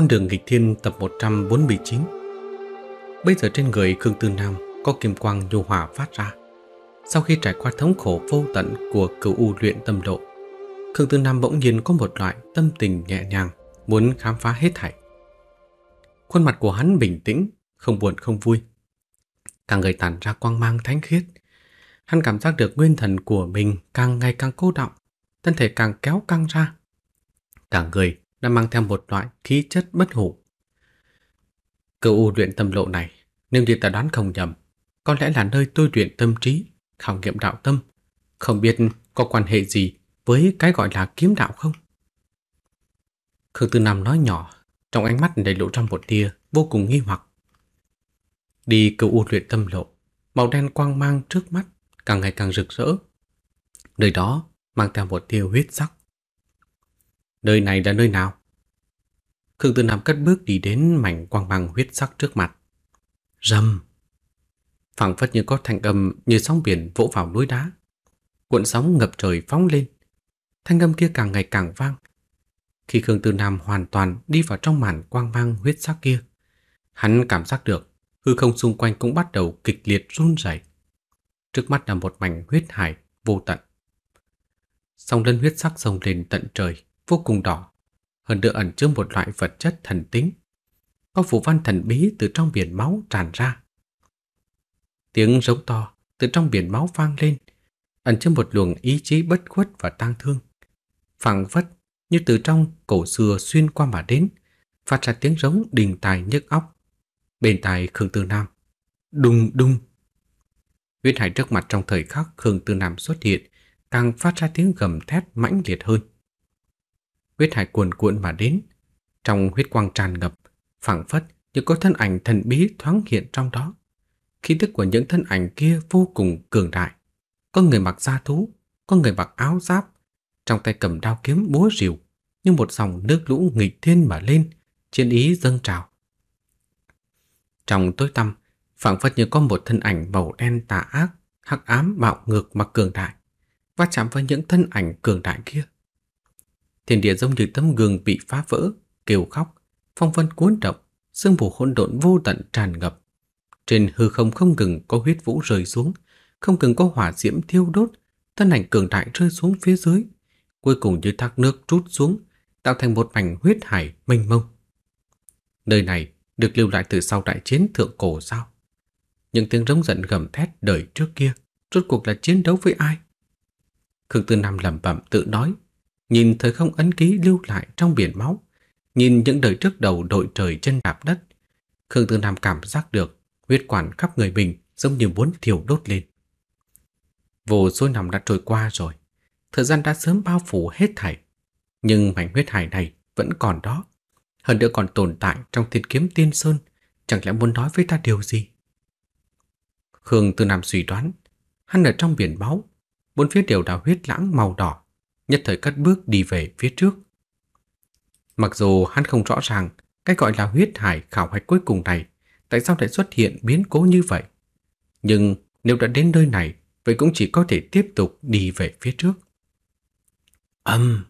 Con đường nghịch thiên tập 149 Bây giờ trên người Khương Tư Nam có kim quang nhu hòa phát ra. Sau khi trải qua thống khổ vô tận của cửu u luyện tâm độ, Khương Tư Nam bỗng nhiên có một loại tâm tình nhẹ nhàng, muốn khám phá hết thảy. Khuôn mặt của hắn bình tĩnh, không buồn không vui. Cả người tản ra quang mang thánh khiết. Hắn cảm giác được nguyên thần của mình càng ngày càng cô động, thân thể càng kéo căng ra. Cả người đã mang theo một loại khí chất bất hủ. Cựu u luyện tâm lộ này, nếu như ta đoán không nhầm, có lẽ là nơi tôi luyện tâm trí, khảo nghiệm đạo tâm, không biết có quan hệ gì với cái gọi là kiếm đạo không? Khương Tư Nam nói nhỏ, trong ánh mắt đầy lộ trong một tia vô cùng nghi hoặc. Đi cựu u luyện tâm lộ, màu đen quang mang trước mắt càng ngày càng rực rỡ. Nơi đó mang theo một tia huyết sắc. Nơi này là nơi nào? Khương Tư Nam cất bước đi đến mảnh quang băng huyết sắc trước mặt. Rầm. Phảng phất như có thanh âm như sóng biển vỗ vào núi đá. Cuộn sóng ngập trời phóng lên. Thanh âm kia càng ngày càng vang. Khi Khương Tư Nam hoàn toàn đi vào trong màn quang mang huyết sắc kia, hắn cảm giác được hư không xung quanh cũng bắt đầu kịch liệt run rẩy. Trước mắt là một mảnh huyết hải vô tận. Song lân huyết sắc sông lên tận trời vô cùng đỏ, hơn nữa ẩn chứa một loại vật chất thần tính. Có phù văn thần bí từ trong biển máu tràn ra. Tiếng rống to từ trong biển máu vang lên, ẩn chứa một luồng ý chí bất khuất và tang thương. phẳng vất như từ trong cổ xưa xuyên qua mà đến, phát ra tiếng rống đình tài nhức óc. Bên tài Khương Tư Nam, đùng đùng. Huyết hải trước mặt trong thời khắc Khương Tư Nam xuất hiện, càng phát ra tiếng gầm thét mãnh liệt hơn huyết hải cuồn cuộn mà đến. Trong huyết quang tràn ngập, phảng phất như có thân ảnh thần bí thoáng hiện trong đó. Khí tức của những thân ảnh kia vô cùng cường đại. Có người mặc da thú, có người mặc áo giáp, trong tay cầm đao kiếm búa rìu, như một dòng nước lũ nghịch thiên mà lên, chiến ý dâng trào. Trong tối tăm, phảng phất như có một thân ảnh màu đen tà ác, hắc ám bạo ngược mà cường đại, va chạm với những thân ảnh cường đại kia thiên địa giống như tấm gương bị phá vỡ, kêu khóc, phong vân cuốn động, sương mù hỗn độn vô tận tràn ngập. Trên hư không không ngừng có huyết vũ rơi xuống, không ngừng có hỏa diễm thiêu đốt, thân ảnh cường đại rơi xuống phía dưới, cuối cùng như thác nước trút xuống, tạo thành một mảnh huyết hải mênh mông. Nơi này được lưu lại từ sau đại chiến thượng cổ sao? Những tiếng rống giận gầm thét đời trước kia, rốt cuộc là chiến đấu với ai? Khương Tư Nam lẩm bẩm tự nói, nhìn thời không ấn ký lưu lại trong biển máu, nhìn những đời trước đầu đội trời chân đạp đất, Khương Tư Nam cảm giác được huyết quản khắp người mình giống như muốn thiêu đốt lên. Vô số năm đã trôi qua rồi, thời gian đã sớm bao phủ hết thảy, nhưng mảnh huyết hải này vẫn còn đó, hơn nữa còn tồn tại trong Thiên Kiếm Tiên Sơn, chẳng lẽ muốn nói với ta điều gì? Khương Tư Nam suy đoán, hắn ở trong biển máu, bốn phía đều đã huyết lãng màu đỏ, nhất thời cất bước đi về phía trước. Mặc dù hắn không rõ ràng cái gọi là huyết hải khảo hạch cuối cùng này tại sao lại xuất hiện biến cố như vậy, nhưng nếu đã đến nơi này vậy cũng chỉ có thể tiếp tục đi về phía trước. Âm!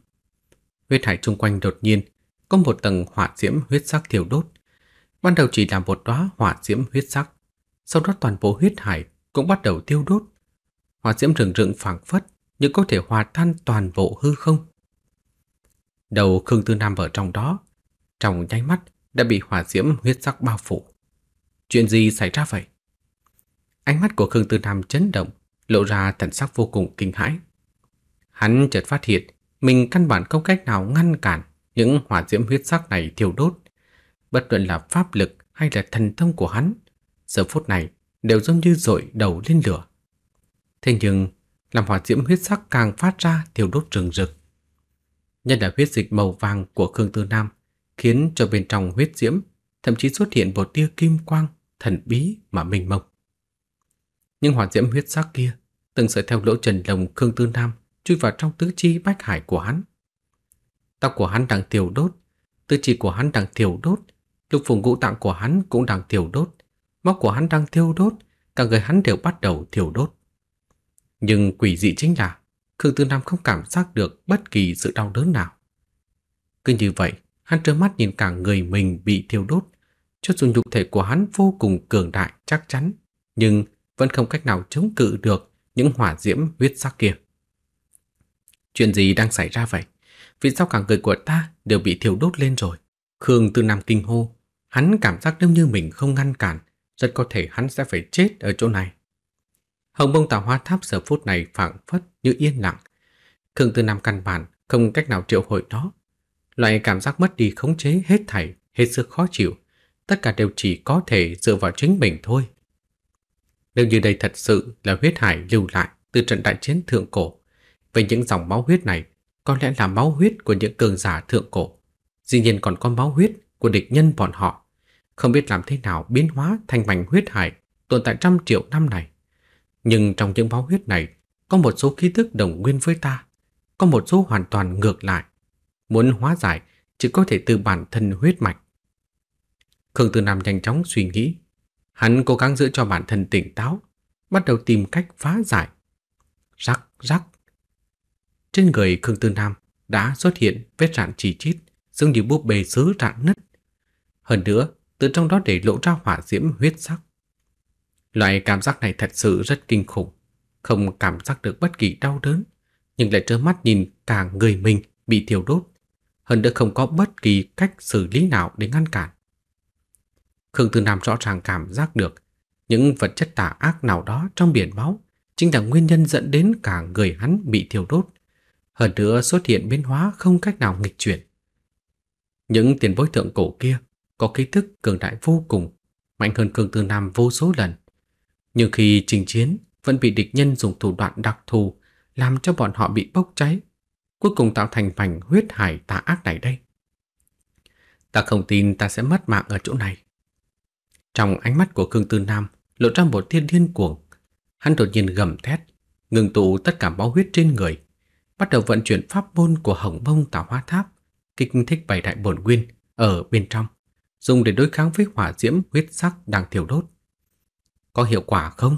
huyết hải xung quanh đột nhiên có một tầng hỏa diễm huyết sắc thiêu đốt. Ban đầu chỉ là một đóa hỏa diễm huyết sắc, sau đó toàn bộ huyết hải cũng bắt đầu tiêu đốt. Hỏa diễm rừng rừng phảng phất nhưng có thể hòa tan toàn bộ hư không. Đầu Khương Tư Nam ở trong đó, trong nháy mắt đã bị hỏa diễm huyết sắc bao phủ. Chuyện gì xảy ra vậy? Ánh mắt của Khương Tư Nam chấn động, lộ ra thần sắc vô cùng kinh hãi. Hắn chợt phát hiện mình căn bản không cách nào ngăn cản những hỏa diễm huyết sắc này thiêu đốt. Bất luận là pháp lực hay là thần thông của hắn, giờ phút này đều giống như dội đầu lên lửa. Thế nhưng làm hỏa diễm huyết sắc càng phát ra thiêu đốt rừng rực. Nhất là huyết dịch màu vàng của Khương Tư Nam khiến cho bên trong huyết diễm thậm chí xuất hiện một tia kim quang thần bí mà mênh mông. Nhưng hỏa diễm huyết sắc kia từng sợi theo lỗ trần lồng Khương Tư Nam chui vào trong tứ chi bách hải của hắn. Tóc của hắn đang thiêu đốt, tứ chi của hắn đang thiêu đốt, lục vùng ngũ tạng của hắn cũng đang thiêu đốt, móc của hắn đang thiêu đốt, cả người hắn đều bắt đầu thiêu đốt. Nhưng quỷ dị chính là Khương Tư Nam không cảm giác được bất kỳ sự đau đớn nào. Cứ như vậy, hắn trơ mắt nhìn cả người mình bị thiêu đốt, cho dù nhục thể của hắn vô cùng cường đại chắc chắn, nhưng vẫn không cách nào chống cự được những hỏa diễm huyết sắc kia. Chuyện gì đang xảy ra vậy? Vì sao cả người của ta đều bị thiêu đốt lên rồi? Khương Tư Nam kinh hô, hắn cảm giác nếu như mình không ngăn cản, rất có thể hắn sẽ phải chết ở chỗ này. Hồng bông tạo hoa tháp giờ phút này phảng phất như yên lặng. Khương Tư Nam căn bản không cách nào triệu hồi nó. Loại cảm giác mất đi khống chế hết thảy, hết sức khó chịu. Tất cả đều chỉ có thể dựa vào chính mình thôi. Nếu như đây thật sự là huyết hải lưu lại từ trận đại chiến thượng cổ, về những dòng máu huyết này có lẽ là máu huyết của những cường giả thượng cổ. Dĩ nhiên còn có máu huyết của địch nhân bọn họ. Không biết làm thế nào biến hóa thành mảnh huyết hải tồn tại trăm triệu năm này. Nhưng trong những máu huyết này có một số khí thức đồng nguyên với ta, có một số hoàn toàn ngược lại. Muốn hóa giải chỉ có thể từ bản thân huyết mạch. Khương Tư Nam nhanh chóng suy nghĩ, hắn cố gắng giữ cho bản thân tỉnh táo, bắt đầu tìm cách phá giải. Rắc rắc. Trên người Khương Tư Nam đã xuất hiện vết rạn chỉ chít, giống như búp bê sứ rạn nứt. Hơn nữa, từ trong đó để lộ ra hỏa diễm huyết sắc. Loại cảm giác này thật sự rất kinh khủng, không cảm giác được bất kỳ đau đớn, nhưng lại trơ mắt nhìn cả người mình bị thiêu đốt, hơn nữa không có bất kỳ cách xử lý nào để ngăn cản. Khương Tư Nam rõ ràng cảm giác được những vật chất tà ác nào đó trong biển máu chính là nguyên nhân dẫn đến cả người hắn bị thiêu đốt, hơn nữa xuất hiện biến hóa không cách nào nghịch chuyển. Những tiền bối thượng cổ kia có ký thức cường đại vô cùng, mạnh hơn Khương Tư Nam vô số lần, nhưng khi trình chiến vẫn bị địch nhân dùng thủ đoạn đặc thù làm cho bọn họ bị bốc cháy, cuối cùng tạo thành mảnh huyết hải tà ác này đây. Ta không tin ta sẽ mất mạng ở chỗ này. Trong ánh mắt của Khương Tư Nam lộ ra một thiên điên cuồng, hắn đột nhiên gầm thét, ngừng tụ tất cả máu huyết trên người, bắt đầu vận chuyển pháp môn của Hồng Bông Tạo hoa Tháp, kích thích bảy đại bổn nguyên ở bên trong, dùng để đối kháng với hỏa diễm huyết sắc đang thiêu đốt có hiệu quả không?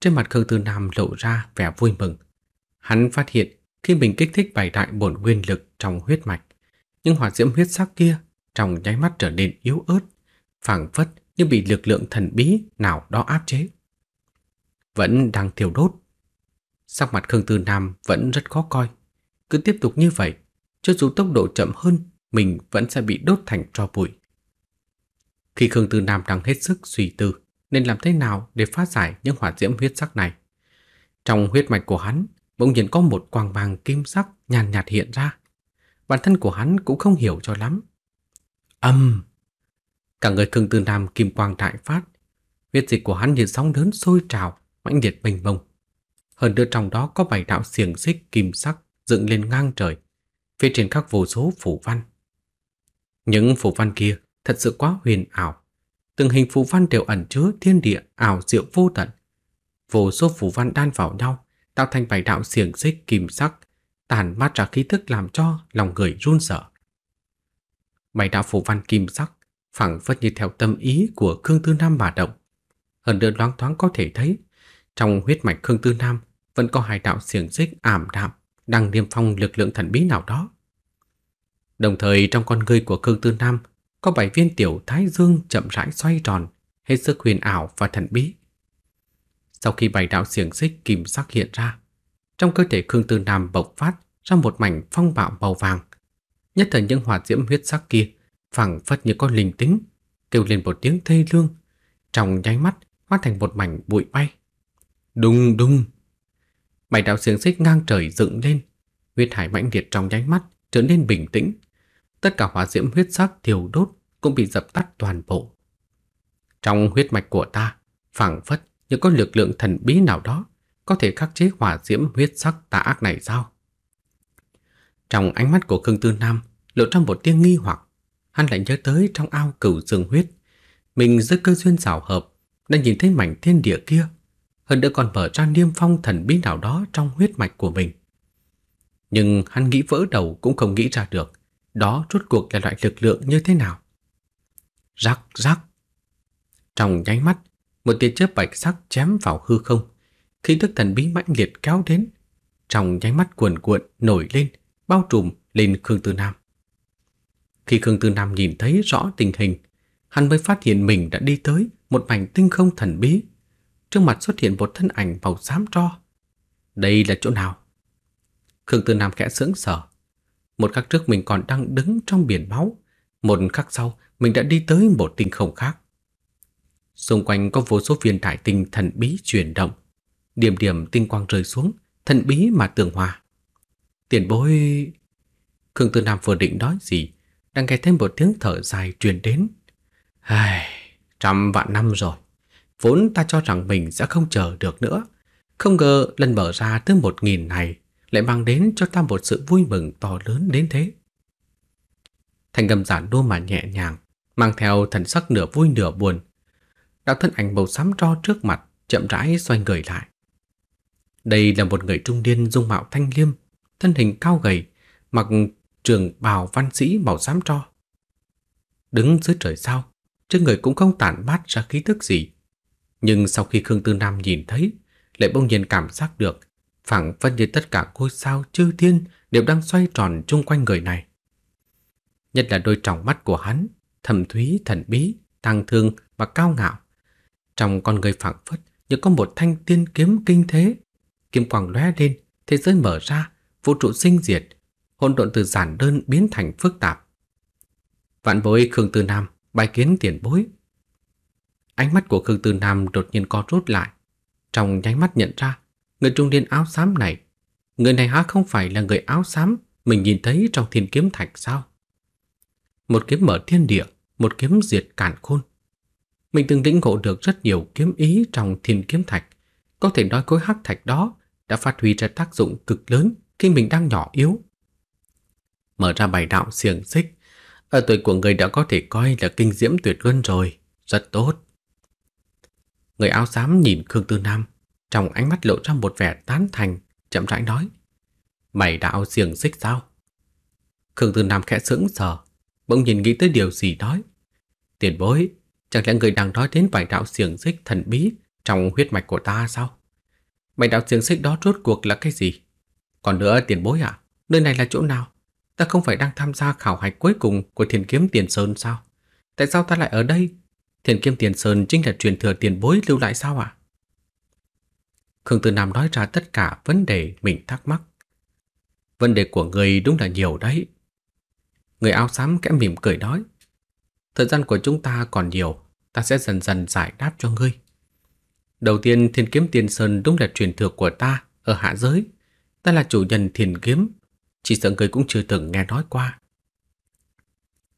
Trên mặt Khương Tư Nam lộ ra vẻ vui mừng. Hắn phát hiện khi mình kích thích bảy đại bổn nguyên lực trong huyết mạch, những hỏa diễm huyết sắc kia trong nháy mắt trở nên yếu ớt, phảng phất như bị lực lượng thần bí nào đó áp chế. Vẫn đang thiêu đốt. Sắc mặt Khương Tư Nam vẫn rất khó coi. Cứ tiếp tục như vậy, cho dù tốc độ chậm hơn, mình vẫn sẽ bị đốt thành tro bụi. Khi Khương Tư Nam đang hết sức suy tư, nên làm thế nào để phá giải những hỏa diễm huyết sắc này. Trong huyết mạch của hắn, bỗng nhiên có một quang vàng kim sắc nhàn nhạt, hiện ra. Bản thân của hắn cũng không hiểu cho lắm. Âm! Cả người Khương Tư Nam kim quang đại phát, huyết dịch của hắn như sóng lớn sôi trào, mãnh liệt bềnh bồng. Hơn nữa trong đó có bảy đạo xiềng xích kim sắc dựng lên ngang trời, phía trên các vô số phủ văn. Những phủ văn kia thật sự quá huyền ảo, từng hình phù văn đều ẩn chứa thiên địa ảo diệu vô tận. Vô số phù văn đan vào nhau, tạo thành vài đạo xiềng xích kim sắc, tàn mát ra khí thức làm cho lòng người run sợ. Bảy đạo phù văn kim sắc phẳng phất như theo tâm ý của Khương Tư Nam mà động. Hơn nữa loáng thoáng có thể thấy, trong huyết mạch Khương Tư Nam vẫn có hai đạo xiềng xích ảm đạm đang niêm phong lực lượng thần bí nào đó. Đồng thời trong con người của Khương Tư Nam có bảy viên tiểu thái dương chậm rãi xoay tròn, hết sức huyền ảo và thần bí. Sau khi bảy đạo xiềng xích kim sắc hiện ra, trong cơ thể Khương Tư Nam bộc phát ra một mảnh phong bạo màu vàng. Nhất thời những hỏa diễm huyết sắc kia phảng phất như có linh tính, kêu lên một tiếng thê lương, trong nháy mắt hóa thành một mảnh bụi bay. Đùng đùng. Bảy đạo xiềng xích ngang trời dựng lên, huyết hải mãnh liệt trong nháy mắt trở nên bình tĩnh, tất cả hỏa diễm huyết sắc thiêu đốt cũng bị dập tắt toàn bộ. Trong huyết mạch của ta, phảng phất như có lực lượng thần bí nào đó có thể khắc chế hỏa diễm huyết sắc tà ác này sao? Trong ánh mắt của Khương Tư Nam lộ ra một tia nghi hoặc, hắn lại nhớ tới trong ao cửu dương huyết, mình dưới cơ duyên xảo hợp đã nhìn thấy mảnh thiên địa kia, hơn nữa còn mở ra niêm phong thần bí nào đó trong huyết mạch của mình. Nhưng hắn nghĩ vỡ đầu cũng không nghĩ ra được, đó rốt cuộc là loại lực lượng như thế nào. Rắc rắc. Trong nháy mắt, một tia chớp bạch sắc chém vào hư không, khí tức thần bí mãnh liệt kéo đến, trong nháy mắt cuồn cuộn nổi lên, bao trùm lên Khương Tư Nam. Khi Khương Tư Nam nhìn thấy rõ tình hình, hắn mới phát hiện mình đã đi tới một mảnh tinh không thần bí. Trước mặt xuất hiện một thân ảnh màu xám tro. Đây là chỗ nào? Khương Tư Nam khẽ sững sờ, một khắc trước mình còn đang đứng trong biển máu, một khắc sau mình đã đi tới một tinh không khác. Xung quanh có vô số viên thải tinh thần bí chuyển động, điểm điểm tinh quang rơi xuống, thần bí mà tường hòa. Tiền bối... Khương Tư Nam vừa định nói gì, đang nghe thêm một tiếng thở dài truyền đến. Ai... Trăm vạn năm rồi, vốn ta cho rằng mình sẽ không chờ được nữa. Không ngờ lần mở ra tới một nghìn này lại mang đến cho ta một sự vui mừng to lớn đến thế. Thành âm giản đua mà nhẹ nhàng, mang theo thần sắc nửa vui nửa buồn. Đạo thân ảnh màu xám tro trước mặt chậm rãi xoay người lại. Đây là một người trung niên dung mạo thanh liêm, thân hình cao gầy, mặc trường bào văn sĩ màu xám tro. Đứng dưới trời sao, trên người cũng không tản mát ra khí tức gì. Nhưng sau khi Khương Tư Nam nhìn thấy, lại bỗng nhiên cảm giác được phảng phất như tất cả ngôi sao chư thiên đều đang xoay tròn chung quanh người này. Nhất là đôi tròng mắt của hắn, thầm thúy thần bí, tang thương và cao ngạo. Trong con người phảng phất như có một thanh tiên kiếm kinh thế, kiếm quang lóe lên, thế giới mở ra, vũ trụ sinh diệt, hỗn độn từ giản đơn biến thành phức tạp. Vạn bối Khương Tư Nam, bài kiến tiền bối. Ánh mắt của Khương Tư Nam đột nhiên co rút lại, trong nháy mắt nhận ra người trung niên áo xám này, người này há không phải là người áo xám mình nhìn thấy trong thiên kiếm thạch sao? Một kiếm mở thiên địa, một kiếm diệt cản khôn. Mình từng lĩnh ngộ được rất nhiều kiếm ý trong thiên kiếm thạch, có thể nói khối hắc thạch đó đã phát huy ra tác dụng cực lớn khi mình đang nhỏ yếu. Mở ra bài đạo xiềng xích, ở tuổi của người đã có thể coi là kinh diễm tuyệt luân rồi, rất tốt. Người áo xám nhìn Khương Tư Nam, trong ánh mắt lộ ra một vẻ tán thành, chậm rãi nói. Mày đạo ao xích sao? Khương Tư Nam khẽ sững sờ, bỗng nhìn nghĩ tới điều gì đó. Tiền bối, chẳng lẽ người đang nói đến vài đạo xiềng xích thần bí trong huyết mạch của ta sao? Mày đạo xiềng xích đó rốt cuộc là cái gì? Còn nữa tiền bối ạ, nơi này là chỗ nào? Ta không phải đang tham gia khảo hạch cuối cùng của thiền kiếm tiền sơn sao? Tại sao ta lại ở đây? thiền kiếm tiền sơn chính là truyền thừa tiền bối lưu lại sao ạ? À? Khương Tử Nam nói ra tất cả vấn đề mình thắc mắc. Vấn đề của người đúng là nhiều đấy. Người áo xám kẽ mỉm cười nói. Thời gian của chúng ta còn nhiều, ta sẽ dần dần giải đáp cho ngươi. Đầu tiên thiên kiếm tiên sơn đúng là truyền thừa của ta ở hạ giới. Ta là chủ nhân thiên kiếm, chỉ sợ người cũng chưa từng nghe nói qua.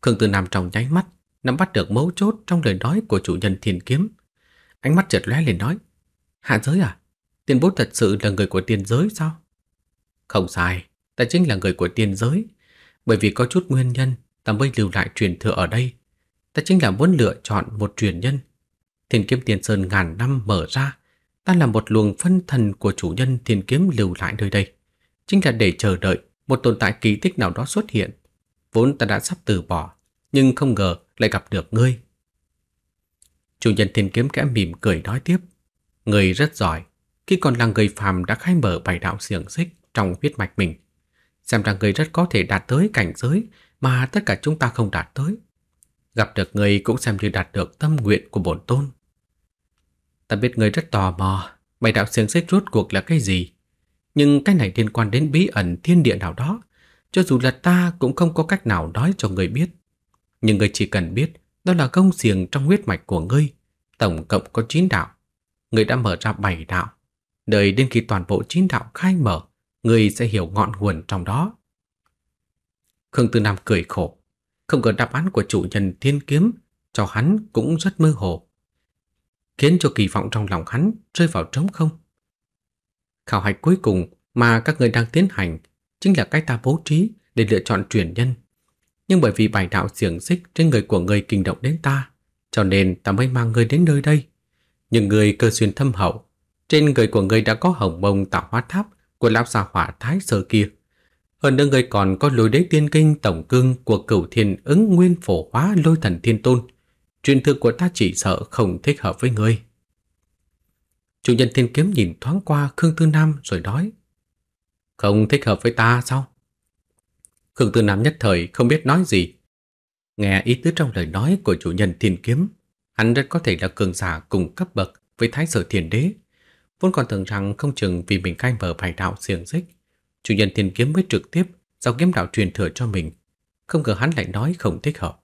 Khương Tử Nam trong nháy mắt, nắm bắt được mấu chốt trong lời nói của chủ nhân thiên kiếm. Ánh mắt chợt lóe lên nói, hạ giới à? Tiền bối thật sự là người của tiên giới sao? Không sai, ta chính là người của tiên giới. Bởi vì có chút nguyên nhân, ta mới lưu lại truyền thừa ở đây. Ta chính là muốn lựa chọn một truyền nhân. Thiên kiếm tiền sơn ngàn năm mở ra, ta là một luồng phân thần của chủ nhân thiên kiếm lưu lại nơi đây. Chính là để chờ đợi một tồn tại kỳ tích nào đó xuất hiện. Vốn ta đã sắp từ bỏ, nhưng không ngờ lại gặp được ngươi. Chủ nhân thiên kiếm kẽ mỉm cười nói tiếp. Người rất giỏi, khi còn là người phàm đã khai mở bảy đạo xiềng xích trong huyết mạch mình. Xem rằng người rất có thể đạt tới cảnh giới mà tất cả chúng ta không đạt tới. Gặp được người cũng xem như đạt được tâm nguyện của bổn tôn. Ta biết người rất tò mò, bảy đạo xiềng xích rốt cuộc là cái gì. Nhưng cái này liên quan đến bí ẩn thiên địa nào đó. Cho dù là ta cũng không có cách nào nói cho người biết. Nhưng người chỉ cần biết đó là công xiềng trong huyết mạch của ngươi. Tổng cộng có 9 đạo. người đã mở ra 7 đạo đợi đến khi toàn bộ chín đạo khai mở, người sẽ hiểu ngọn nguồn trong đó. Khương Tư Nam cười khổ, không ngờ đáp án của chủ nhân thiên kiếm cho hắn cũng rất mơ hồ, khiến cho kỳ vọng trong lòng hắn rơi vào trống không. Khảo hạch cuối cùng mà các người đang tiến hành chính là cách ta bố trí để lựa chọn truyền nhân. Nhưng bởi vì bài đạo xiềng xích trên người của người kinh động đến ta, cho nên ta mới mang người đến nơi đây. Nhưng người cơ xuyên thâm hậu, trên người của ngươi đã có hồng bông tạo hóa tháp của lão gia hỏa thái sơ kia. Hơn nữa ngươi còn có lối đế tiên kinh tổng cương của cửu thiên ứng nguyên phổ hóa lôi thần thiên tôn. Truyền thư của ta chỉ sợ không thích hợp với ngươi Chủ nhân thiên kiếm nhìn thoáng qua Khương Tư Nam rồi nói Không thích hợp với ta sao? Khương Tư Nam nhất thời không biết nói gì. Nghe ý tứ trong lời nói của chủ nhân thiên kiếm, hắn rất có thể là cường giả cùng cấp bậc với thái sở thiền đế, Vốn còn tưởng rằng không chừng vì mình khai mở bài đạo xiềng xích, chủ nhân thiên kiếm mới trực tiếp giao kiếm đạo truyền thừa cho mình. Không ngờ hắn lại nói không thích hợp.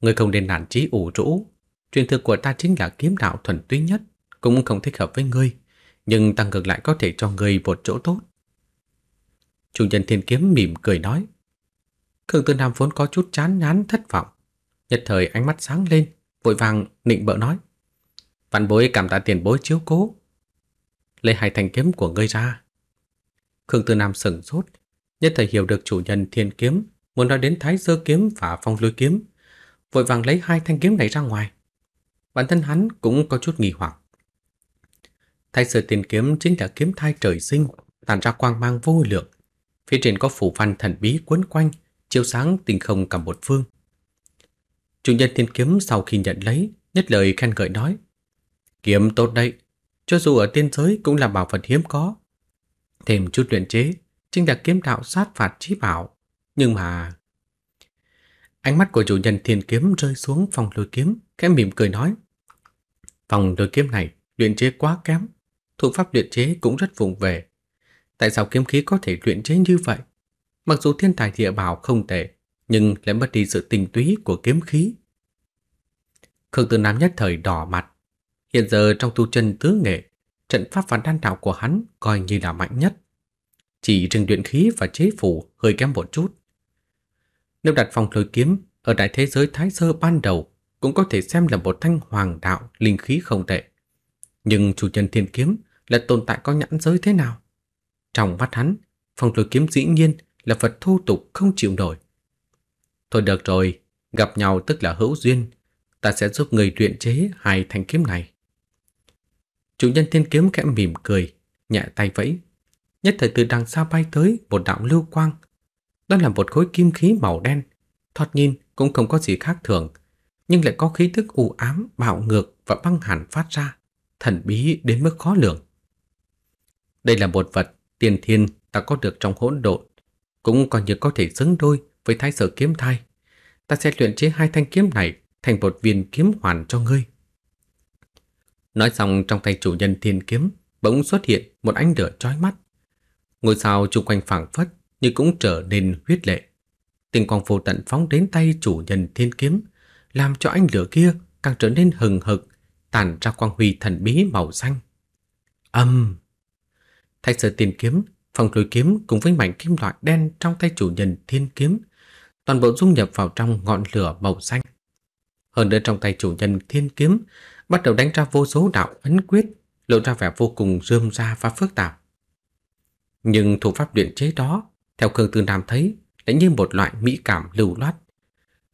Người không nên nản trí ủ rũ. Truyền thừa của ta chính là kiếm đạo thuần túy nhất, cũng không thích hợp với ngươi. Nhưng tăng ngược lại có thể cho ngươi một chỗ tốt. Chủ nhân thiên kiếm mỉm cười nói. Khương Tư Nam vốn có chút chán ngán thất vọng. Nhật thời ánh mắt sáng lên, vội vàng nịnh bợ nói. Văn bối cảm tạ tiền bối chiếu cố. Lấy hai thanh kiếm của ngươi ra. Khương Tư Nam sửng sốt, nhất thời hiểu được chủ nhân thiên kiếm muốn nói đến thái sơ kiếm và phong lôi kiếm. Vội vàng lấy hai thanh kiếm này ra ngoài. Bản thân hắn cũng có chút nghi hoặc. Thái sơ tiền kiếm chính là kiếm thai trời sinh, tản ra quang mang vô lượng. Phía trên có phủ văn thần bí quấn quanh, chiếu sáng tình không cả một phương. Chủ nhân thiên kiếm sau khi nhận lấy, nhất lời khen gợi nói Kiếm tốt đấy, cho dù ở tiên giới cũng là bảo vật hiếm có. Thêm chút luyện chế, chính là kiếm đạo sát phạt chí bảo. Nhưng mà... Ánh mắt của chủ nhân thiên kiếm rơi xuống phòng lôi kiếm, khẽ mỉm cười nói. Phòng lôi kiếm này luyện chế quá kém, thủ pháp luyện chế cũng rất vụng về. Tại sao kiếm khí có thể luyện chế như vậy? Mặc dù thiên tài địa bảo không tệ, nhưng lại mất đi sự tinh túy của kiếm khí. Khương Tử Nam nhất thời đỏ mặt, Hiện giờ trong tu chân tứ nghệ, trận pháp và đan đạo của hắn coi như là mạnh nhất. Chỉ rừng luyện khí và chế phủ hơi kém một chút. Nếu đặt phòng lôi kiếm ở đại thế giới thái sơ ban đầu cũng có thể xem là một thanh hoàng đạo linh khí không tệ. Nhưng chủ nhân thiên kiếm là tồn tại có nhãn giới thế nào? Trong mắt hắn, phong lôi kiếm dĩ nhiên là vật thu tục không chịu nổi. Thôi được rồi, gặp nhau tức là hữu duyên, ta sẽ giúp người luyện chế hai thanh kiếm này. Chủ nhân thiên kiếm khẽ mỉm cười, nhẹ tay vẫy. Nhất thời từ đằng xa bay tới một đạo lưu quang. Đó là một khối kim khí màu đen. Thoạt nhìn cũng không có gì khác thường, nhưng lại có khí tức u ám, bạo ngược và băng hẳn phát ra, thần bí đến mức khó lường. Đây là một vật tiền thiên ta có được trong hỗn độn, cũng còn như có thể xứng đôi với thái sở kiếm thai. Ta sẽ luyện chế hai thanh kiếm này thành một viên kiếm hoàn cho ngươi. Nói xong trong tay chủ nhân thiên kiếm bỗng xuất hiện một ánh lửa chói mắt. Ngôi sao chung quanh phảng phất như cũng trở nên huyết lệ. Tình quang vô tận phóng đến tay chủ nhân thiên kiếm, làm cho ánh lửa kia càng trở nên hừng hực, tản ra quang huy thần bí màu xanh. Âm! thay sở tiền kiếm, phòng lôi kiếm cùng với mảnh kim loại đen trong tay chủ nhân thiên kiếm, toàn bộ dung nhập vào trong ngọn lửa màu xanh. Hơn nữa trong tay chủ nhân thiên kiếm bắt đầu đánh ra vô số đạo ấn quyết, lộ ra vẻ vô cùng rơm ra và phức tạp. Nhưng thủ pháp luyện chế đó, theo Khương Tư Nam thấy, lại như một loại mỹ cảm lưu loát.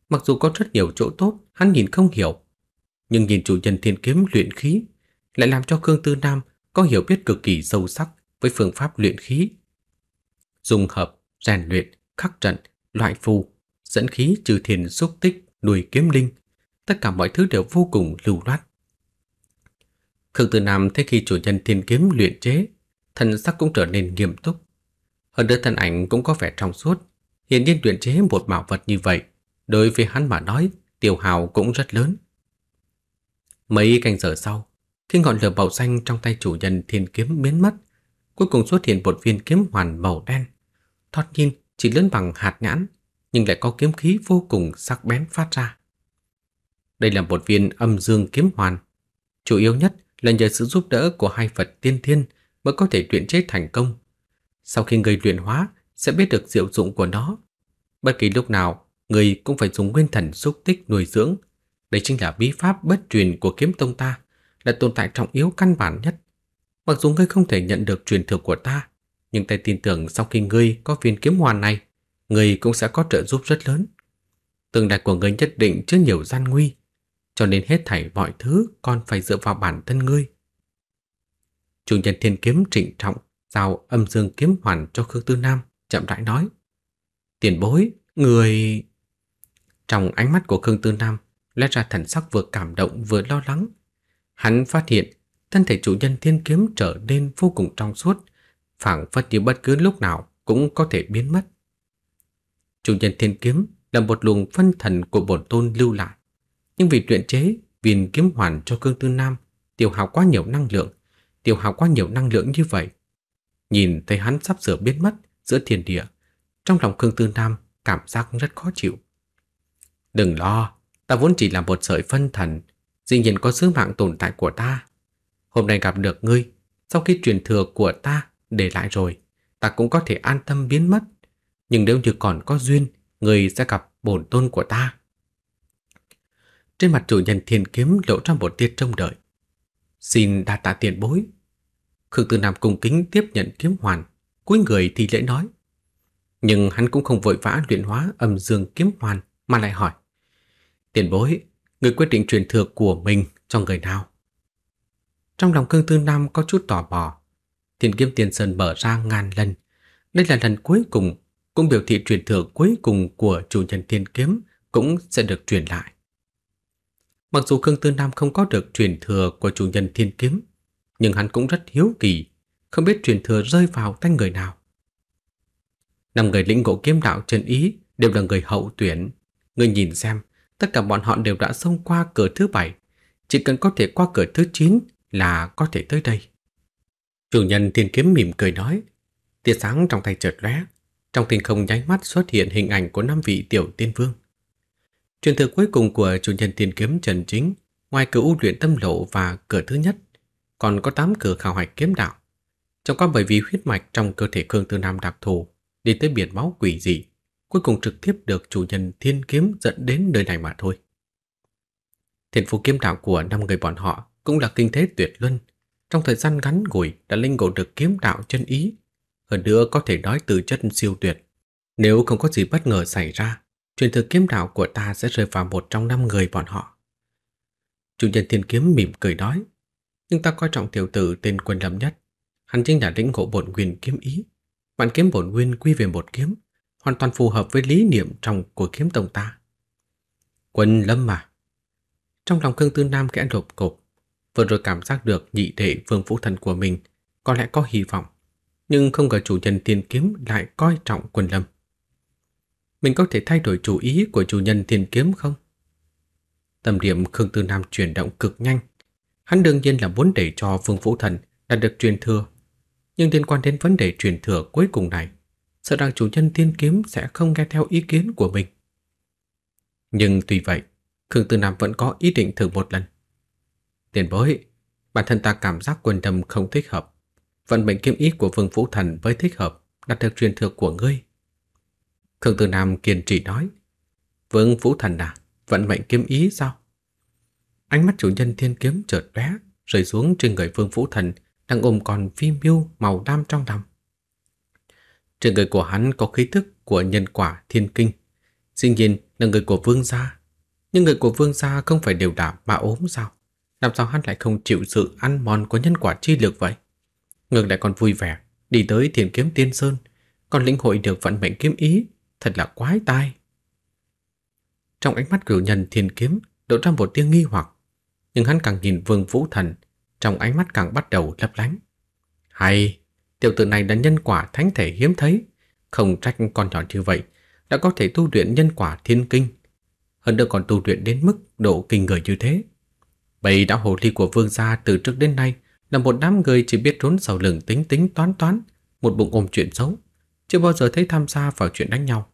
Mặc dù có rất nhiều chỗ tốt, hắn nhìn không hiểu, nhưng nhìn chủ nhân thiên kiếm luyện khí lại làm cho Khương Tư Nam có hiểu biết cực kỳ sâu sắc với phương pháp luyện khí. Dùng hợp, rèn luyện, khắc trận, loại phù, dẫn khí trừ thiền xúc tích, đuổi kiếm linh, tất cả mọi thứ đều vô cùng lưu loát. Khương Tử Nam thấy khi chủ nhân thiên kiếm luyện chế, thần sắc cũng trở nên nghiêm túc. Hơn nữa thân ảnh cũng có vẻ trong suốt, Hiện nhiên luyện chế một bảo vật như vậy, đối với hắn mà nói, tiêu hào cũng rất lớn. Mấy canh giờ sau, khi ngọn lửa màu xanh trong tay chủ nhân thiên kiếm biến mất, cuối cùng xuất hiện một viên kiếm hoàn màu đen. Thoạt nhìn chỉ lớn bằng hạt nhãn, nhưng lại có kiếm khí vô cùng sắc bén phát ra. Đây là một viên âm dương kiếm hoàn, chủ yếu nhất là nhờ sự giúp đỡ của hai Phật tiên thiên mới có thể luyện chế thành công. Sau khi người luyện hóa sẽ biết được diệu dụng của nó. Bất kỳ lúc nào, người cũng phải dùng nguyên thần xúc tích nuôi dưỡng. Đây chính là bí pháp bất truyền của kiếm tông ta, là tồn tại trọng yếu căn bản nhất. Mặc dù ngươi không thể nhận được truyền thừa của ta, nhưng ta tin tưởng sau khi ngươi có viên kiếm hoàn này, ngươi cũng sẽ có trợ giúp rất lớn. Tương lai của ngươi nhất định chứa nhiều gian nguy, cho nên hết thảy mọi thứ con phải dựa vào bản thân ngươi. Chủ nhân thiên kiếm trịnh trọng giao âm dương kiếm hoàn cho Khương Tư Nam, chậm rãi nói. Tiền bối, người... Trong ánh mắt của Khương Tư Nam lẽ ra thần sắc vừa cảm động vừa lo lắng. Hắn phát hiện thân thể chủ nhân thiên kiếm trở nên vô cùng trong suốt, phảng phất như bất cứ lúc nào cũng có thể biến mất. Chủ nhân thiên kiếm là một luồng phân thần của bổn tôn lưu lại nhưng vì luyện chế viên kiếm hoàn cho Cương Tư Nam tiêu hao quá nhiều năng lượng, tiêu hao quá nhiều năng lượng như vậy. Nhìn thấy hắn sắp sửa biến mất giữa thiên địa, trong lòng Cương Tư Nam cảm giác rất khó chịu. Đừng lo, ta vốn chỉ là một sợi phân thần, dĩ nhiên có sứ mạng tồn tại của ta. Hôm nay gặp được ngươi, sau khi truyền thừa của ta để lại rồi, ta cũng có thể an tâm biến mất. Nhưng nếu như còn có duyên, ngươi sẽ gặp bổn tôn của ta. Trên mặt chủ nhân thiên kiếm lộ ra một tia trông đợi. Xin đa tạ tiền bối. Khương Tư Nam cung kính tiếp nhận kiếm hoàn, cuối người thì lễ nói. Nhưng hắn cũng không vội vã luyện hóa âm dương kiếm hoàn mà lại hỏi. Tiền bối, người quyết định truyền thừa của mình cho người nào? Trong lòng Khương Tư Nam có chút tò mò. Thiên kiếm tiền sơn mở ra ngàn lần. Đây là lần cuối cùng, cũng biểu thị truyền thừa cuối cùng của chủ nhân thiên kiếm cũng sẽ được truyền lại. Mặc dù Khương Tư Nam không có được truyền thừa của chủ nhân thiên kiếm, nhưng hắn cũng rất hiếu kỳ, không biết truyền thừa rơi vào tay người nào. Năm người lĩnh ngộ kiếm đạo chân ý đều là người hậu tuyển. Người nhìn xem, tất cả bọn họ đều đã xông qua cửa thứ bảy. Chỉ cần có thể qua cửa thứ chín là có thể tới đây. Chủ nhân thiên kiếm mỉm cười nói. Tia sáng trong tay chợt lóe, trong tình không nháy mắt xuất hiện hình ảnh của năm vị tiểu tiên vương. Truyền thừa cuối cùng của chủ nhân tiền kiếm Trần Chính, ngoài cửa u luyện tâm lộ và cửa thứ nhất, còn có 8 cửa khảo hạch kiếm đạo. Chẳng có bởi vì huyết mạch trong cơ thể Khương Tư Nam đặc thù, đi tới biển máu quỷ dị, cuối cùng trực tiếp được chủ nhân thiên kiếm dẫn đến nơi này mà thôi. Thiền phú kiếm đạo của năm người bọn họ cũng là kinh thế tuyệt luân. Trong thời gian ngắn ngủi đã linh ngộ được kiếm đạo chân ý, hơn nữa có thể nói từ chất siêu tuyệt. Nếu không có gì bất ngờ xảy ra, truyền thừa kiếm đạo của ta sẽ rơi vào một trong năm người bọn họ. Chủ nhân thiên kiếm mỉm cười nói, nhưng ta coi trọng tiểu tử tên quân lâm nhất. Hắn chính là lĩnh ngộ bổn nguyên kiếm ý. Bản kiếm bổn nguyên quy về một kiếm, hoàn toàn phù hợp với lý niệm trong của kiếm tông ta. Quân lâm mà. Trong lòng Khương Tư Nam kẽ lộp cộp, vừa rồi cảm giác được nhị đệ vương vũ thần của mình có lẽ có hy vọng, nhưng không ngờ chủ nhân tiên kiếm lại coi trọng quân lâm mình có thể thay đổi chủ ý của chủ nhân thiên kiếm không? Tâm điểm Khương Tư Nam chuyển động cực nhanh. Hắn đương nhiên là muốn để cho Vương Vũ Thần đạt được truyền thừa. Nhưng liên quan đến vấn đề truyền thừa cuối cùng này, sợ rằng chủ nhân thiên kiếm sẽ không nghe theo ý kiến của mình. Nhưng tùy vậy, Khương Tư Nam vẫn có ý định thử một lần. Tiền bối, bản thân ta cảm giác quần tâm không thích hợp. Vận mệnh kiếm ý của Vương Vũ Thần với thích hợp đạt được truyền thừa của ngươi Khương Tư Nam kiên trì nói. Vương Phú Thần à, vận mệnh kiếm ý sao? Ánh mắt chủ nhân thiên kiếm chợt bé rơi xuống trên người Vương Phú Thần đang ôm con phi miêu màu đam trong lòng. Trên người của hắn có khí thức của nhân quả thiên kinh. Dĩ nhiên là người của vương gia. Nhưng người của vương gia không phải đều đảm mà ốm sao? Làm sao hắn lại không chịu sự ăn mòn của nhân quả chi lực vậy? Ngược lại còn vui vẻ, đi tới thiền kiếm tiên sơn, còn lĩnh hội được vận mệnh kiếm ý thật là quái tai. Trong ánh mắt cửu nhân thiên kiếm lộ ra một tiếng nghi hoặc, nhưng hắn càng nhìn Vương Vũ Thần, trong ánh mắt càng bắt đầu lấp lánh. Hay, tiểu tử này là nhân quả thánh thể hiếm thấy, không trách con nhỏ như vậy đã có thể tu luyện nhân quả thiên kinh, hơn nữa còn tu luyện đến mức độ kinh người như thế. Bầy đạo hồ ly của vương gia từ trước đến nay là một đám người chỉ biết trốn sau lưng tính tính toán toán, một bụng ôm chuyện xấu chưa bao giờ thấy tham gia vào chuyện đánh nhau.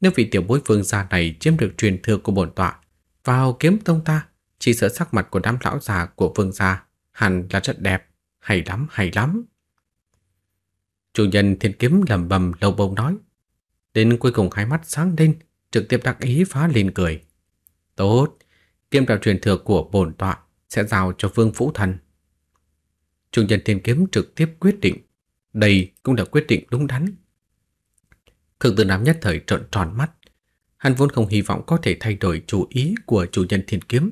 Nếu vị tiểu bối vương gia này chiếm được truyền thừa của bổn tọa, vào kiếm tông ta, chỉ sợ sắc mặt của đám lão già của vương gia hẳn là rất đẹp, hay lắm hay lắm. Chủ nhân thiên kiếm lầm bầm lâu bông nói. Đến cuối cùng hai mắt sáng lên, trực tiếp đặc ý phá lên cười. Tốt, kiếm đạo truyền thừa của bổn tọa sẽ giao cho vương phủ thần. Chủ nhân thiên kiếm trực tiếp quyết định. Đây cũng là quyết định đúng đắn Thường tử nam nhất thời trợn tròn mắt. Hắn vốn không hy vọng có thể thay đổi chủ ý của chủ nhân thiên kiếm.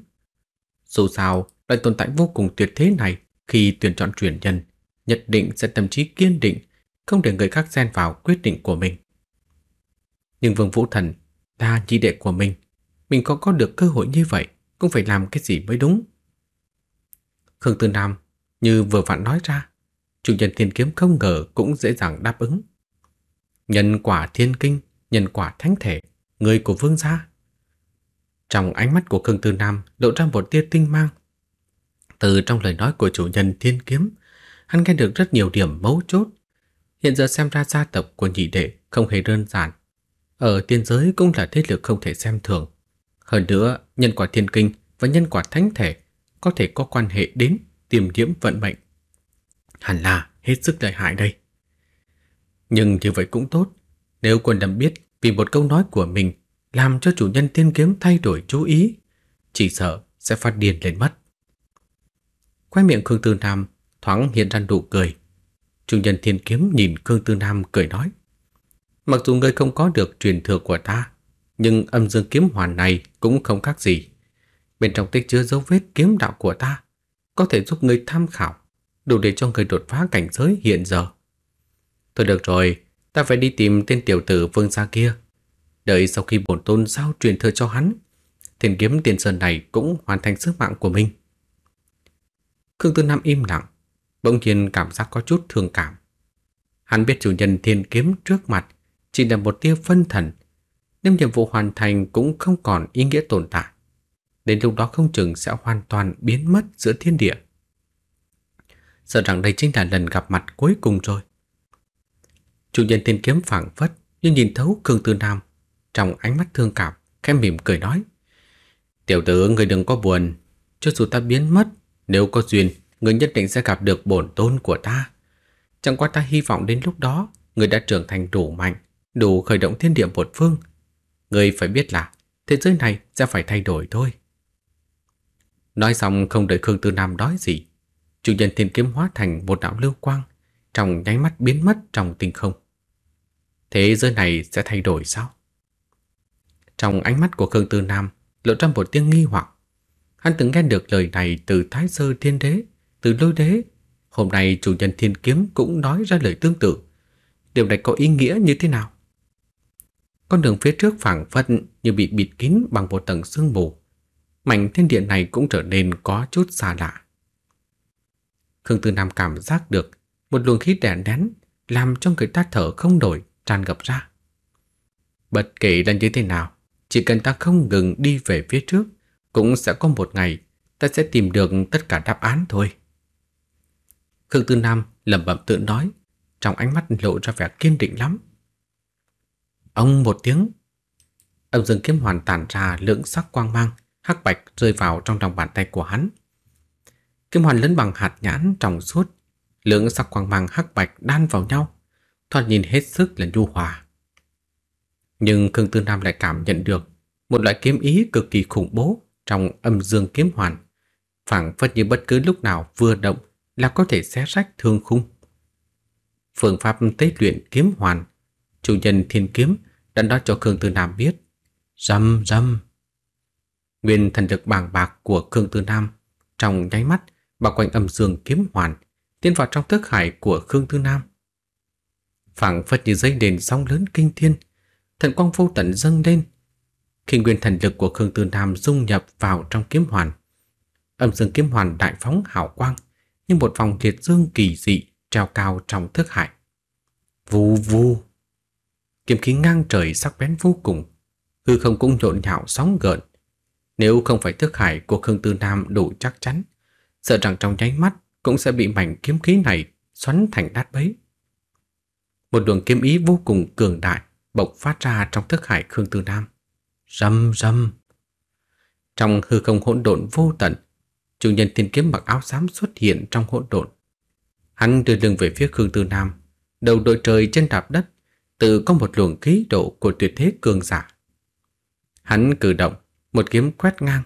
Dù sao, loại tồn tại vô cùng tuyệt thế này khi tuyển chọn truyền nhân, nhất định sẽ tâm trí kiên định, không để người khác xen vào quyết định của mình. Nhưng Vương Vũ Thần, ta chỉ đệ của mình, mình có có được cơ hội như vậy, cũng phải làm cái gì mới đúng. Khương Tư Nam như vừa vặn nói ra, chủ nhân thiên kiếm không ngờ cũng dễ dàng đáp ứng. Nhân quả thiên kinh, nhân quả thánh thể, người của vương gia. Trong ánh mắt của Khương Tư Nam lộ ra một tia tinh mang. Từ trong lời nói của chủ nhân thiên kiếm, hắn nghe được rất nhiều điểm mấu chốt. Hiện giờ xem ra gia tộc của nhị đệ không hề đơn giản. Ở tiên giới cũng là thế lực không thể xem thường. Hơn nữa, nhân quả thiên kinh và nhân quả thánh thể có thể có quan hệ đến tiềm nhiễm vận mệnh. Hẳn là hết sức lợi hại đây. Nhưng như vậy cũng tốt, nếu quân đầm biết vì một câu nói của mình làm cho chủ nhân tiên kiếm thay đổi chú ý, chỉ sợ sẽ phát điên lên mất. Quay miệng Khương Tư Nam thoáng hiện ra nụ cười. Chủ nhân thiên kiếm nhìn Khương Tư Nam cười nói. Mặc dù ngươi không có được truyền thừa của ta, nhưng âm dương kiếm hoàn này cũng không khác gì. Bên trong tích chứa dấu vết kiếm đạo của ta, có thể giúp ngươi tham khảo, đủ để cho ngươi đột phá cảnh giới hiện giờ. Thôi được rồi, ta phải đi tìm tên tiểu tử vương gia kia. Đợi sau khi bổn tôn giao truyền thừa cho hắn, thiền kiếm tiền sơn này cũng hoàn thành sức mạng của mình. Khương Tư Nam im lặng, bỗng nhiên cảm giác có chút thương cảm. Hắn biết chủ nhân thiên kiếm trước mặt chỉ là một tia phân thần, nên nhiệm vụ hoàn thành cũng không còn ý nghĩa tồn tại. Đến lúc đó không chừng sẽ hoàn toàn biến mất giữa thiên địa. Sợ rằng đây chính là lần gặp mặt cuối cùng rồi. Chủ nhân Thiên kiếm phảng phất như nhìn thấu Khương Tư Nam, trong ánh mắt thương cảm, khẽ mỉm cười nói: "Tiểu tử người đừng có buồn, cho dù ta biến mất, nếu có duyên, người nhất định sẽ gặp được bổn tôn của ta. Chẳng qua ta hy vọng đến lúc đó, người đã trưởng thành đủ mạnh, đủ khởi động thiên địa một phương. Người phải biết là thế giới này sẽ phải thay đổi thôi." Nói xong không đợi Khương Tư Nam nói gì, chủ nhân thiên kiếm hóa thành một đạo lưu quang trong nháy mắt biến mất trong tinh không. Thế giới này sẽ thay đổi sao? Trong ánh mắt của Khương Tư Nam lộ ra một tiếng nghi hoặc. Hắn từng nghe được lời này từ Thái Sơ Thiên Đế, từ Lôi Đế. Hôm nay chủ nhân Thiên Kiếm cũng nói ra lời tương tự. Điều này có ý nghĩa như thế nào? Con đường phía trước phẳng phận như bị bịt kín bằng một tầng sương mù. Mảnh thiên địa này cũng trở nên có chút xa lạ. Khương Tư Nam cảm giác được một luồng khí đè nén làm cho người ta thở không nổi tràn ngập ra. Bất kể là như thế nào, chỉ cần ta không ngừng đi về phía trước, cũng sẽ có một ngày ta sẽ tìm được tất cả đáp án thôi. Khương Tư Nam lẩm bẩm tự nói, trong ánh mắt lộ ra vẻ kiên định lắm. Ông một tiếng, ông dừng kiếm hoàn tản ra lưỡng sắc quang mang, hắc bạch rơi vào trong lòng bàn tay của hắn. Kiếm hoàn lớn bằng hạt nhãn trong suốt lưỡng sắc quang mang hắc bạch đan vào nhau, thoạt nhìn hết sức là nhu hòa. Nhưng Khương Tư Nam lại cảm nhận được một loại kiếm ý cực kỳ khủng bố trong âm dương kiếm hoàn, phảng phất như bất cứ lúc nào vừa động là có thể xé rách thương khung. Phương pháp tế luyện kiếm hoàn, chủ nhân thiên kiếm đã nói cho Khương Tư Nam biết. Rầm rầm. Nguyên thần lực bàng bạc của Khương Tư Nam trong nháy mắt bao quanh âm dương kiếm hoàn tiến vào trong thức hải của Khương Tư Nam. Phảng phất như dây đền sóng lớn kinh thiên, thần quang vô tận dâng lên. Khi nguyên thần lực của Khương Tư Nam dung nhập vào trong kiếm hoàn, âm dương kiếm hoàn đại phóng hào quang như một vòng liệt dương kỳ dị treo cao trong thức hải. Vù vù. Kiếm khí ngang trời sắc bén vô cùng, hư không cũng nhộn nhạo sóng gợn. Nếu không phải thức hải của Khương Tư Nam đủ chắc chắn, sợ rằng trong nháy mắt cũng sẽ bị mảnh kiếm khí này xoắn thành đát bấy. Một đường kiếm ý vô cùng cường đại bộc phát ra trong thức hải Khương Tư Nam. Rầm rầm. Trong hư không hỗn độn vô tận, chủ nhân tiên kiếm mặc áo xám xuất hiện trong hỗn độn. Hắn đưa lưng về phía Khương Tư Nam, đầu đội trời chân đạp đất, tự có một luồng khí độ của tuyệt thế cường giả. Hắn cử động, một kiếm quét ngang,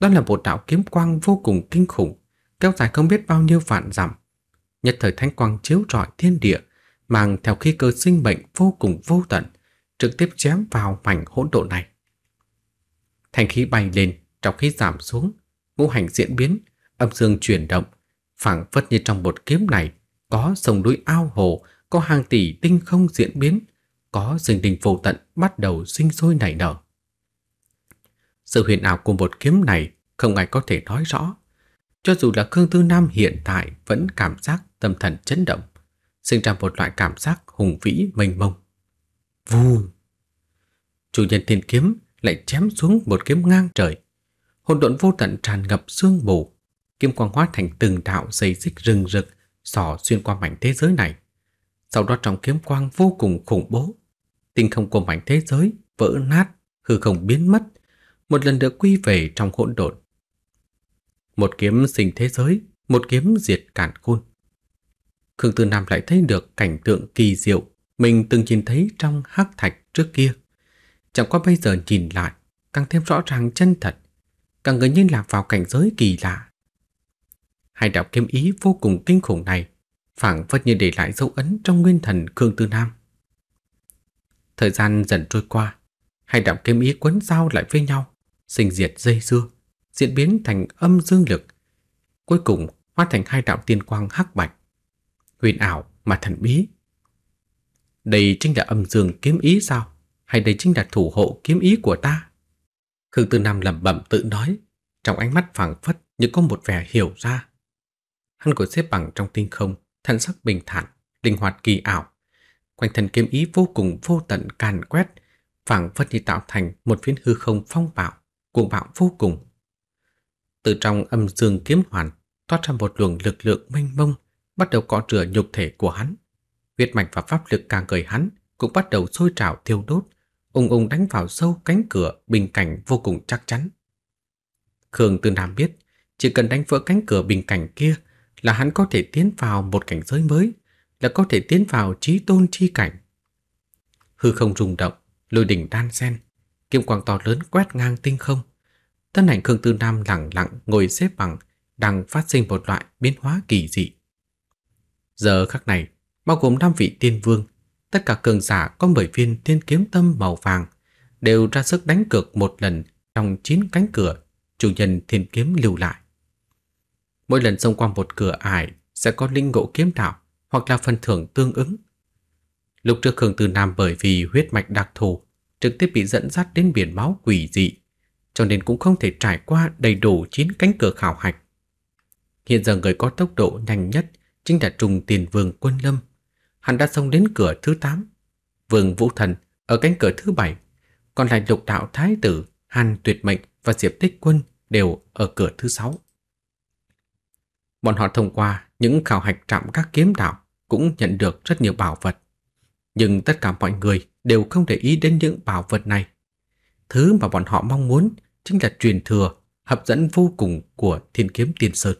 đó là một đạo kiếm quang vô cùng kinh khủng, kéo dài không biết bao nhiêu vạn dặm. Nhất thời thánh quang chiếu rọi thiên địa, mang theo khí cơ sinh mệnh vô cùng vô tận, trực tiếp chém vào mảnh hỗn độn này. Thanh khí bay lên, trọng khí giảm xuống, ngũ hành diễn biến, âm dương chuyển động, phảng phất như trong một kiếm này có sông núi ao hồ, có hàng tỷ tinh không diễn biến, có rừng đình vô tận bắt đầu sinh sôi nảy nở. Sự huyền ảo của một kiếm này không ai có thể nói rõ, cho dù là Khương tư Nam hiện tại vẫn cảm giác tâm thần chấn động, sinh ra một loại cảm giác hùng vĩ mênh mông. Vù! Chủ nhân thiên kiếm lại chém xuống một kiếm ngang trời. Hồn độn vô tận tràn ngập sương mù, kiếm quang hóa thành từng đạo dây xích rừng rực xỏ xuyên qua mảnh thế giới này. Sau đó trong kiếm quang vô cùng khủng bố, tinh không của mảnh thế giới vỡ nát, hư không biến mất, một lần nữa quy về trong hỗn độn một kiếm sinh thế giới, một kiếm diệt cản khôn. Khương Tư Nam lại thấy được cảnh tượng kỳ diệu mình từng nhìn thấy trong hắc thạch trước kia. Chẳng qua bây giờ nhìn lại, càng thêm rõ ràng chân thật, càng gần như lạc vào cảnh giới kỳ lạ. Hai đạo kiếm ý vô cùng kinh khủng này, phảng phất như để lại dấu ấn trong nguyên thần Khương Tư Nam. Thời gian dần trôi qua, hai đạo kiếm ý quấn giao lại với nhau, sinh diệt dây dưa, diễn biến thành âm dương lực, cuối cùng hóa thành hai đạo tiên quang hắc bạch, huyền ảo mà thần bí. Đây chính là âm dương kiếm ý sao? Hay đây chính là thủ hộ kiếm ý của ta? Khương Tư Nam lẩm bẩm tự nói, trong ánh mắt phảng phất như có một vẻ hiểu ra. Hắn ngồi xếp bằng trong tinh không, thân sắc bình thản, linh hoạt kỳ ảo. Quanh thân kiếm ý vô cùng vô tận càn quét, phảng phất như tạo thành một phiến hư không phong bạo, cuồng bạo vô cùng từ trong âm dương kiếm hoàn thoát ra một luồng lực lượng mênh mông, bắt đầu cọ rửa nhục thể của hắn. Huyết mạch và pháp lực càng người hắn cũng bắt đầu sôi trào thiêu đốt, ung ung đánh vào sâu cánh cửa bình cảnh vô cùng chắc chắn. Khương Tư Nam biết, chỉ cần đánh vỡ cánh cửa bình cảnh kia là hắn có thể tiến vào một cảnh giới mới, là có thể tiến vào trí tôn chi cảnh. Hư không rung động, lôi đỉnh đan sen, kiếm quang to lớn quét ngang tinh không, Thân ảnh Khương Tư Nam lặng lặng ngồi xếp bằng, đang phát sinh một loại biến hóa kỳ dị. Giờ khắc này, bao gồm năm vị tiên vương, tất cả cường giả có 10 viên thiên kiếm tâm màu vàng đều ra sức đánh cược một lần trong chín cánh cửa chủ nhân thiên kiếm lưu lại. Mỗi lần xông qua một cửa ải sẽ có linh ngộ kiếm đạo hoặc là phần thưởng tương ứng. Lúc trước Khương Tư Nam bởi vì huyết mạch đặc thù trực tiếp bị dẫn dắt đến biển máu quỷ dị cho nên cũng không thể trải qua đầy đủ chín cánh cửa khảo hạch. Hiện giờ người có tốc độ nhanh nhất chính là Trung Tiền Vương Quân Lâm. Hắn đã xông đến cửa thứ 8. Vương Vũ Thần ở cánh cửa thứ 7, còn lại Lục Đạo Thái tử, Hàn Tuyệt Mệnh và Diệp Tích Quân đều ở cửa thứ 6. Bọn họ thông qua những khảo hạch trạm các kiếm đạo cũng nhận được rất nhiều bảo vật. Nhưng tất cả mọi người đều không để ý đến những bảo vật này Thứ mà bọn họ mong muốn chính là truyền thừa hấp dẫn vô cùng của Thiên Kiếm Tiên Sơn.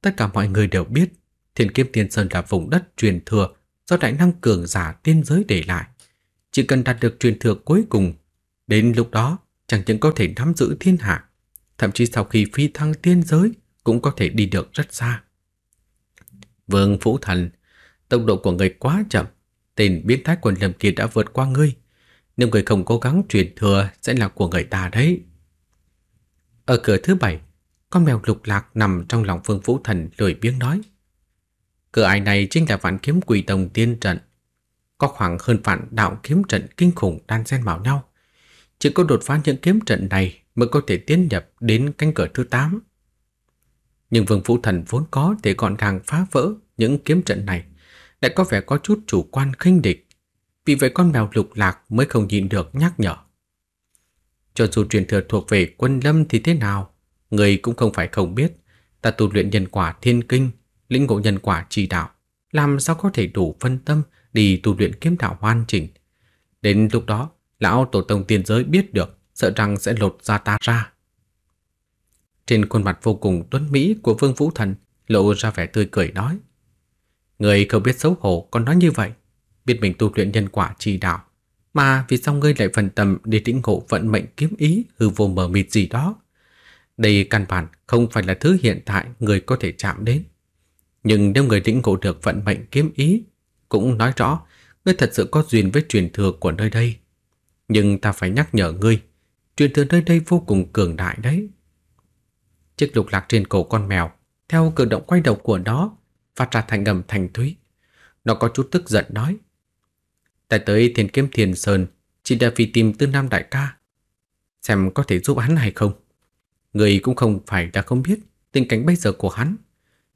Tất cả mọi người đều biết Thiên Kiếm Tiên Sơn là vùng đất truyền thừa do đại năng cường giả tiên giới để lại. Chỉ cần đạt được truyền thừa cuối cùng, đến lúc đó chẳng những có thể nắm giữ thiên hạ, thậm chí sau khi phi thăng tiên giới cũng có thể đi được rất xa. Vương Phú Thần, tốc độ của người quá chậm, tên biến thái của lâm kia đã vượt qua ngươi, nếu người không cố gắng truyền thừa sẽ là của người ta đấy. Ở cửa thứ bảy, con mèo lục lạc nằm trong lòng Phương Vũ Thần lười biếng nói. Cửa ai này chính là vạn kiếm quỷ đồng tiên trận. Có khoảng hơn vạn đạo kiếm trận kinh khủng đan xen vào nhau. Chỉ có đột phá những kiếm trận này mới có thể tiến nhập đến cánh cửa thứ tám. Nhưng Vương Vũ Thần vốn có thể gọn gàng phá vỡ những kiếm trận này, lại có vẻ có chút chủ quan khinh địch vì vậy con mèo lục lạc mới không nhịn được nhắc nhở. Cho dù truyền thừa thuộc về quân lâm thì thế nào, người cũng không phải không biết, ta tu luyện nhân quả thiên kinh, lĩnh ngộ nhân quả chỉ đạo, làm sao có thể đủ phân tâm đi tu luyện kiếm đạo hoàn chỉnh. Đến lúc đó, lão tổ tông tiên giới biết được, sợ rằng sẽ lột ra ta ra. Trên khuôn mặt vô cùng tuấn mỹ của Vương Vũ Thần lộ ra vẻ tươi cười nói. Người không biết xấu hổ còn nói như vậy biết mình tu luyện nhân quả trì đạo, mà vì sao ngươi lại phần tâm đi tĩnh ngộ vận mệnh kiếm ý hư vô mờ mịt gì đó? Đây căn bản không phải là thứ hiện tại người có thể chạm đến. Nhưng nếu người tĩnh ngộ được vận mệnh kiếm ý, cũng nói rõ ngươi thật sự có duyên với truyền thừa của nơi đây. Nhưng ta phải nhắc nhở ngươi, truyền thừa nơi đây vô cùng cường đại đấy. Chiếc lục lạc trên cổ con mèo, theo cử động quay đầu của nó, phát ra thành ngầm thành thúy. Nó có chút tức giận nói, Tại tới thiên kiếm thiền sơn Chỉ đã vì tìm tư nam đại ca Xem có thể giúp hắn hay không Người cũng không phải đã không biết Tình cảnh bây giờ của hắn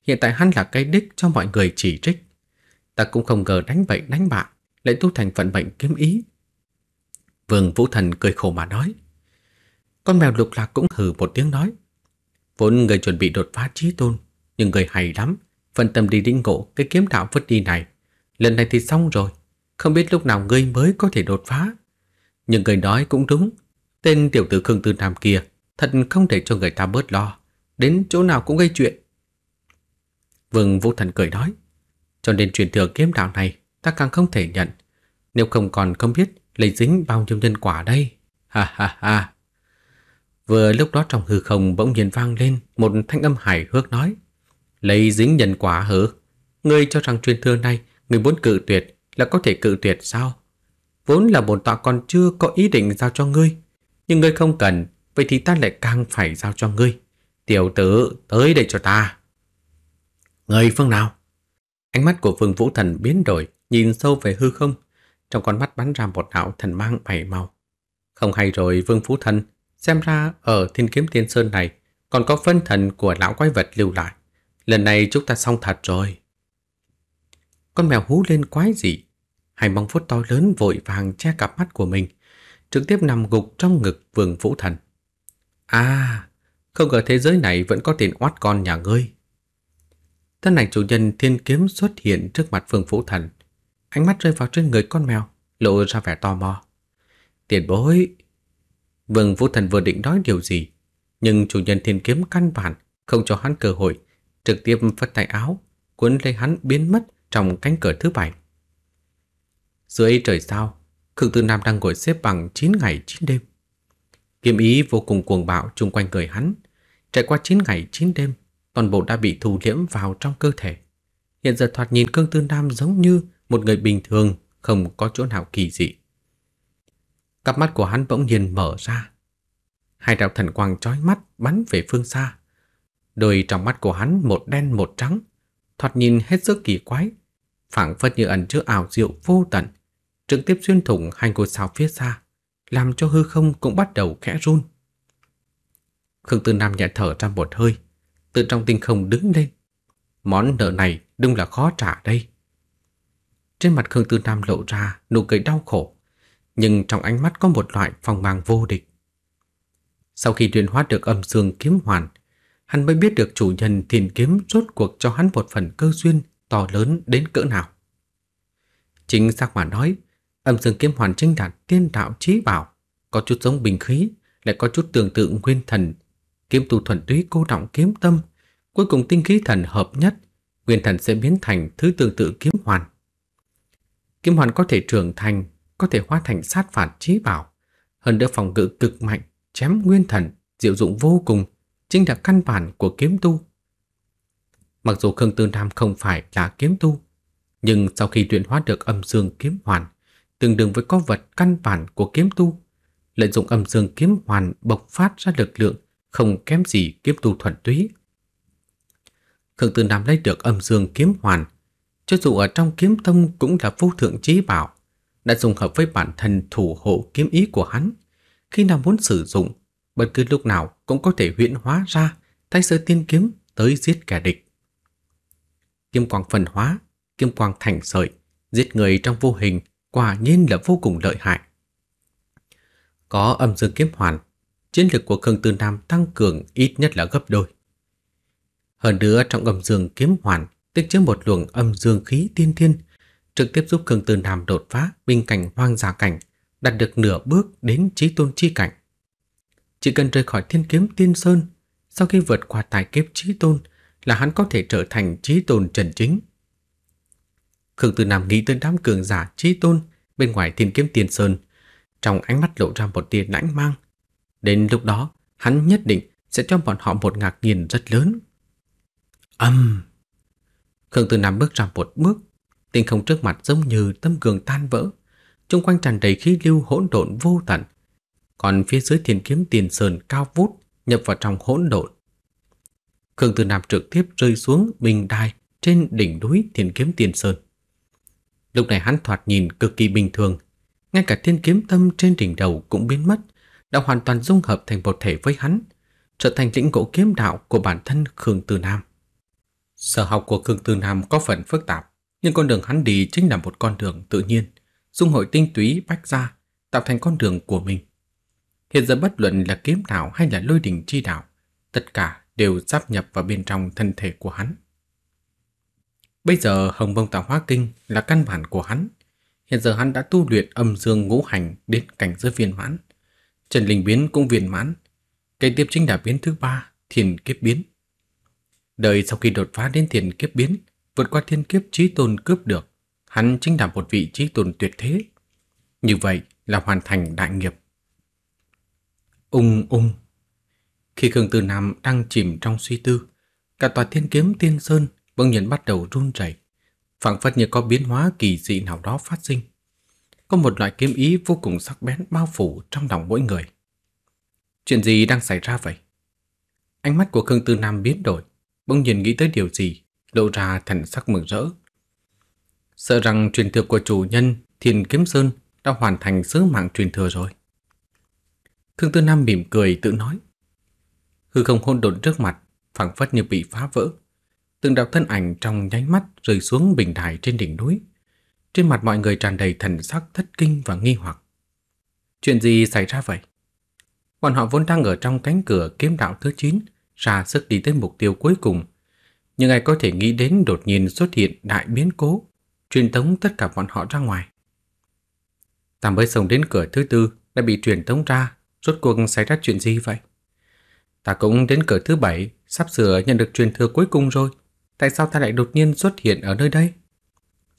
Hiện tại hắn là cái đích cho mọi người chỉ trích Ta cũng không ngờ đánh bệnh đánh bạ Lại tu thành vận bệnh kiếm ý Vương Vũ Thần cười khổ mà nói Con mèo lục lạc cũng hừ một tiếng nói Vốn người chuẩn bị đột phá trí tôn Nhưng người hay lắm phần tâm đi đinh ngộ cái kiếm đạo vứt đi này Lần này thì xong rồi không biết lúc nào ngươi mới có thể đột phá. Nhưng người nói cũng đúng, tên tiểu tử Khương Tư Nam kia thật không thể cho người ta bớt lo, đến chỗ nào cũng gây chuyện. Vương Vũ Thần cười nói, cho nên truyền thừa kiếm đạo này ta càng không thể nhận, nếu không còn không biết lấy dính bao nhiêu nhân quả đây. Ha ha ha. Vừa lúc đó trong hư không bỗng nhiên vang lên một thanh âm hài hước nói, lấy dính nhân quả hử? Ngươi cho rằng truyền thừa này ngươi muốn cự tuyệt là có thể cự tuyệt sao? Vốn là bổn tọa còn chưa có ý định giao cho ngươi, nhưng ngươi không cần, vậy thì ta lại càng phải giao cho ngươi. Tiểu tử, tới đây cho ta. Người phương nào? Ánh mắt của Phương Vũ Thần biến đổi, nhìn sâu về hư không, trong con mắt bắn ra một đạo thần mang bảy màu. Không hay rồi Vương Phú Thần, xem ra ở Thiên Kiếm Tiên Sơn này còn có phân thần của lão quái vật lưu lại. Lần này chúng ta xong thật rồi. Con mèo hú lên quái dị, Hai bóng phút to lớn vội vàng che cặp mắt của mình, trực tiếp nằm gục trong ngực Vương Vũ Thần. À, không ngờ thế giới này vẫn có tiền oát con nhà ngươi. Thân ảnh chủ nhân thiên kiếm xuất hiện trước mặt Vương Vũ Thần. Ánh mắt rơi vào trên người con mèo, lộ ra vẻ tò mò. Tiền bối! Vương Vũ Thần vừa định nói điều gì, nhưng chủ nhân thiên kiếm căn bản không cho hắn cơ hội, trực tiếp phất tay áo, cuốn lấy hắn biến mất trong cánh cửa thứ bảy. Dưới trời sao, Khương Tư Nam đang ngồi xếp bằng 9 ngày 9 đêm. Kiếm ý vô cùng cuồng bạo chung quanh người hắn. Trải qua 9 ngày 9 đêm, toàn bộ đã bị thu liễm vào trong cơ thể. Hiện giờ thoạt nhìn Khương Tư Nam giống như một người bình thường, không có chỗ nào kỳ dị. Cặp mắt của hắn bỗng nhiên mở ra. Hai đạo thần quang chói mắt bắn về phương xa. Đôi trong mắt của hắn một đen một trắng, thoạt nhìn hết sức kỳ quái, phảng phất như ẩn chứa ảo diệu vô tận trực tiếp xuyên thủng hai ngôi sao phía xa, làm cho hư không cũng bắt đầu khẽ run. Khương Tư Nam nhẹ thở ra một hơi, từ trong tinh không đứng lên. Món nợ này đúng là khó trả đây. Trên mặt Khương Tư Nam lộ ra nụ cười đau khổ, nhưng trong ánh mắt có một loại phong mang vô địch. Sau khi truyền hóa được âm dương kiếm hoàn, hắn mới biết được chủ nhân thiền kiếm rốt cuộc cho hắn một phần cơ duyên to lớn đến cỡ nào. Chính xác mà nói, Âm dương kiếm hoàn chính đạt tiên đạo trí bảo, có chút giống bình khí, lại có chút tương tự nguyên thần, kiếm tu thuần túy cô động kiếm tâm, cuối cùng tinh khí thần hợp nhất, nguyên thần sẽ biến thành thứ tương tự kiếm hoàn. Kiếm hoàn có thể trưởng thành, có thể hóa thành sát phạt trí bảo, hơn nữa phòng ngự cực mạnh, chém nguyên thần, diệu dụng vô cùng, chính là căn bản của kiếm tu. Mặc dù Khương Tư Nam không phải là kiếm tu, nhưng sau khi luyện hóa được âm dương kiếm hoàn, tương đương với có vật căn bản của kiếm tu, lợi dụng âm dương kiếm hoàn bộc phát ra lực lượng không kém gì kiếm tu thuần túy. Khương Tư Nam lấy được âm dương kiếm hoàn, cho dù ở trong kiếm tông cũng là vô thượng trí bảo, đã dùng hợp với bản thân thủ hộ kiếm ý của hắn, khi nào muốn sử dụng, bất cứ lúc nào cũng có thể huyễn hóa ra thay sơ tiên kiếm tới giết kẻ địch. Kiếm quang phân hóa, kiếm quang thành sợi, giết người trong vô hình quả nhiên là vô cùng lợi hại. Có âm dương kiếm hoàn, chiến lực của Khương Tư Nam tăng cường ít nhất là gấp đôi. Hơn nữa trong âm dương kiếm hoàn tích chứa một luồng âm dương khí tiên thiên, trực tiếp giúp Khương Tư Nam đột phá bình cảnh hoang giả cảnh, đạt được nửa bước đến trí tôn chi cảnh. Chỉ cần rời khỏi thiên kiếm tiên sơn, sau khi vượt qua tài kiếp trí tôn là hắn có thể trở thành trí tôn trần chính. Khương Tư Nam nghĩ tới đám cường giả chí tôn bên ngoài thiên kiếm tiền sơn, trong ánh mắt lộ ra một tia lãnh mang. Đến lúc đó, hắn nhất định sẽ cho bọn họ một ngạc nhiên rất lớn. Âm! Um. Khương Tư Nam bước ra một bước, tinh không trước mặt giống như tâm cường tan vỡ, trung quanh tràn đầy khí lưu hỗn độn vô tận. Còn phía dưới thiên kiếm tiền sơn cao vút nhập vào trong hỗn độn. Khương Tư Nam trực tiếp rơi xuống bình đai trên đỉnh núi thiên kiếm tiền sơn. Lúc này hắn thoạt nhìn cực kỳ bình thường, ngay cả thiên kiếm tâm trên đỉnh đầu cũng biến mất, đã hoàn toàn dung hợp thành một thể với hắn, trở thành lĩnh ngộ kiếm đạo của bản thân Khương Tư Nam. Sở học của Khương Tư Nam có phần phức tạp, nhưng con đường hắn đi chính là một con đường tự nhiên, dung hội tinh túy bách ra, tạo thành con đường của mình. Hiện giờ bất luận là kiếm đạo hay là lôi đỉnh chi đạo, tất cả đều sắp nhập vào bên trong thân thể của hắn. Bây giờ Hồng Mông Tạo Hóa Kinh là căn bản của hắn. Hiện giờ hắn đã tu luyện âm dương ngũ hành đến cảnh giới viên mãn. Trần Linh Biến cũng viên mãn. Kế tiếp chính là biến thứ ba, thiền kiếp biến. Đời sau khi đột phá đến thiền kiếp biến, vượt qua thiên kiếp trí tôn cướp được, hắn chính là một vị trí tôn tuyệt thế. Như vậy là hoàn thành đại nghiệp. Ung ung. Khi Khương Tư Nam đang chìm trong suy tư, cả tòa thiên kiếm tiên sơn bỗng nhiên bắt đầu run rẩy, phảng phất như có biến hóa kỳ dị nào đó phát sinh. Có một loại kiếm ý vô cùng sắc bén bao phủ trong lòng mỗi người. Chuyện gì đang xảy ra vậy? Ánh mắt của Khương Tư Nam biến đổi, bỗng nhiên nghĩ tới điều gì, lộ ra thần sắc mừng rỡ. Sợ rằng truyền thừa của chủ nhân thiền Kiếm Sơn đã hoàn thành sứ mạng truyền thừa rồi. Khương Tư Nam mỉm cười tự nói. Hư không hôn độn trước mặt, phảng phất như bị phá vỡ, từng đạo thân ảnh trong nháy mắt rơi xuống bình đài trên đỉnh núi. Trên mặt mọi người tràn đầy thần sắc thất kinh và nghi hoặc. Chuyện gì xảy ra vậy? Bọn họ vốn đang ở trong cánh cửa kiếm đạo thứ 9, ra sức đi tới mục tiêu cuối cùng. Nhưng ai có thể nghĩ đến đột nhiên xuất hiện đại biến cố, truyền tống tất cả bọn họ ra ngoài. Tạm mới sống đến cửa thứ tư đã bị truyền tống ra, rốt cuộc xảy ra chuyện gì vậy? Ta cũng đến cửa thứ bảy, sắp sửa nhận được truyền thừa cuối cùng rồi tại sao ta lại đột nhiên xuất hiện ở nơi đây?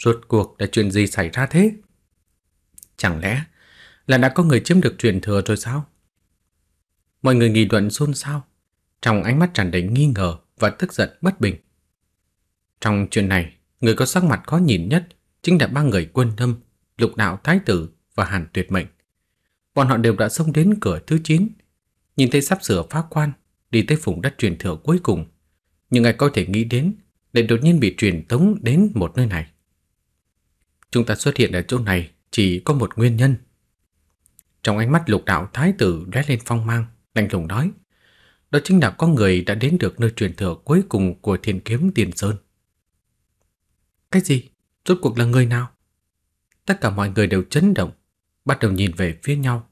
Rốt cuộc là chuyện gì xảy ra thế? Chẳng lẽ là đã có người chiếm được truyền thừa rồi sao? Mọi người nghị luận xôn xao, trong ánh mắt tràn đầy nghi ngờ và tức giận bất bình. Trong chuyện này, người có sắc mặt khó nhìn nhất chính là ba người quân thâm, lục đạo thái tử và hàn tuyệt mệnh. Bọn họ đều đã xông đến cửa thứ 9, nhìn thấy sắp sửa phá quan, đi tới vùng đất truyền thừa cuối cùng. Nhưng ai có thể nghĩ đến lại đột nhiên bị truyền tống đến một nơi này. Chúng ta xuất hiện ở chỗ này chỉ có một nguyên nhân. Trong ánh mắt lục đạo thái tử rẽ lên phong mang, lạnh lùng nói. Đó chính là có người đã đến được nơi truyền thừa cuối cùng của thiên kiếm tiền sơn. Cái gì? Rốt cuộc là người nào? Tất cả mọi người đều chấn động, bắt đầu nhìn về phía nhau,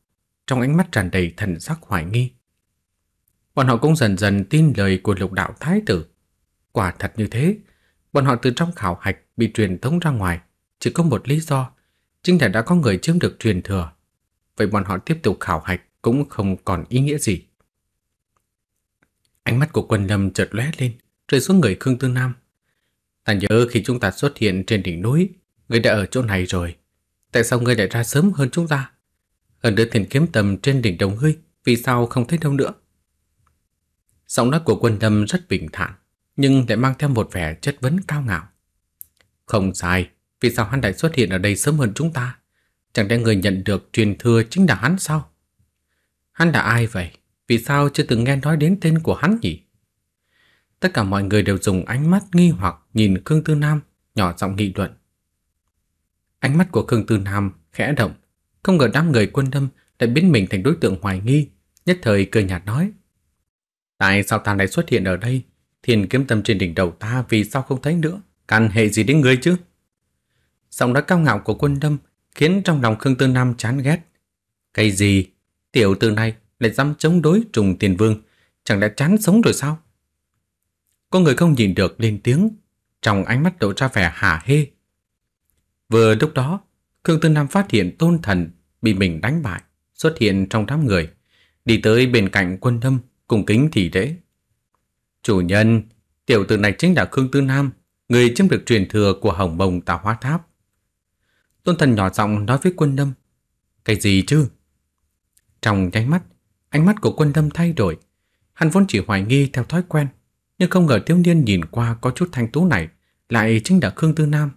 trong ánh mắt tràn đầy thần sắc hoài nghi. Bọn họ cũng dần dần tin lời của lục đạo thái tử, Quả thật như thế, bọn họ từ trong khảo hạch bị truyền thống ra ngoài, chỉ có một lý do, chính là đã có người chiếm được truyền thừa. Vậy bọn họ tiếp tục khảo hạch cũng không còn ý nghĩa gì. Ánh mắt của Quân Lâm chợt lóe lên, rơi xuống người Khương Tương Nam. Ta nhớ khi chúng ta xuất hiện trên đỉnh núi, người đã ở chỗ này rồi. Tại sao người lại ra sớm hơn chúng ta? Hơn nữa thiền kiếm tầm trên đỉnh đồng ngươi, vì sao không thấy đâu nữa? Giọng nói của Quân Lâm rất bình thản, nhưng lại mang theo một vẻ chất vấn cao ngạo. Không sai, vì sao hắn lại xuất hiện ở đây sớm hơn chúng ta? Chẳng lẽ người nhận được truyền thừa chính là hắn sao? Hắn là ai vậy? Vì sao chưa từng nghe nói đến tên của hắn nhỉ? Tất cả mọi người đều dùng ánh mắt nghi hoặc nhìn Khương Tư Nam, nhỏ giọng nghị luận. Ánh mắt của Khương Tư Nam khẽ động, không ngờ đám người quân đâm lại biến mình thành đối tượng hoài nghi, nhất thời cười nhạt nói. Tại sao ta lại xuất hiện ở đây? Thiên kiếm tâm trên đỉnh đầu ta vì sao không thấy nữa? Căn hệ gì đến ngươi chứ? Giọng đã cao ngạo của quân đâm khiến trong lòng Khương Tư Nam chán ghét. Cái gì? Tiểu tử này lại dám chống đối trùng tiền vương. Chẳng đã chán sống rồi sao? Có người không nhìn được lên tiếng. Trong ánh mắt lộ ra vẻ hả hê. Vừa lúc đó, Khương Tư Nam phát hiện tôn thần bị mình đánh bại xuất hiện trong đám người. Đi tới bên cạnh quân đâm cùng kính thị lễ Chủ nhân, tiểu tử này chính là Khương Tư Nam, người chiếm được truyền thừa của Hồng Mông Tà Hóa Tháp. Tôn Thần nhỏ giọng nói với Quân Lâm. Cái gì chứ? Trong nháy mắt, ánh mắt của Quân Lâm thay đổi. Hắn vốn chỉ hoài nghi theo thói quen, nhưng không ngờ thiếu niên nhìn qua có chút thanh tú này lại chính là Khương Tư Nam,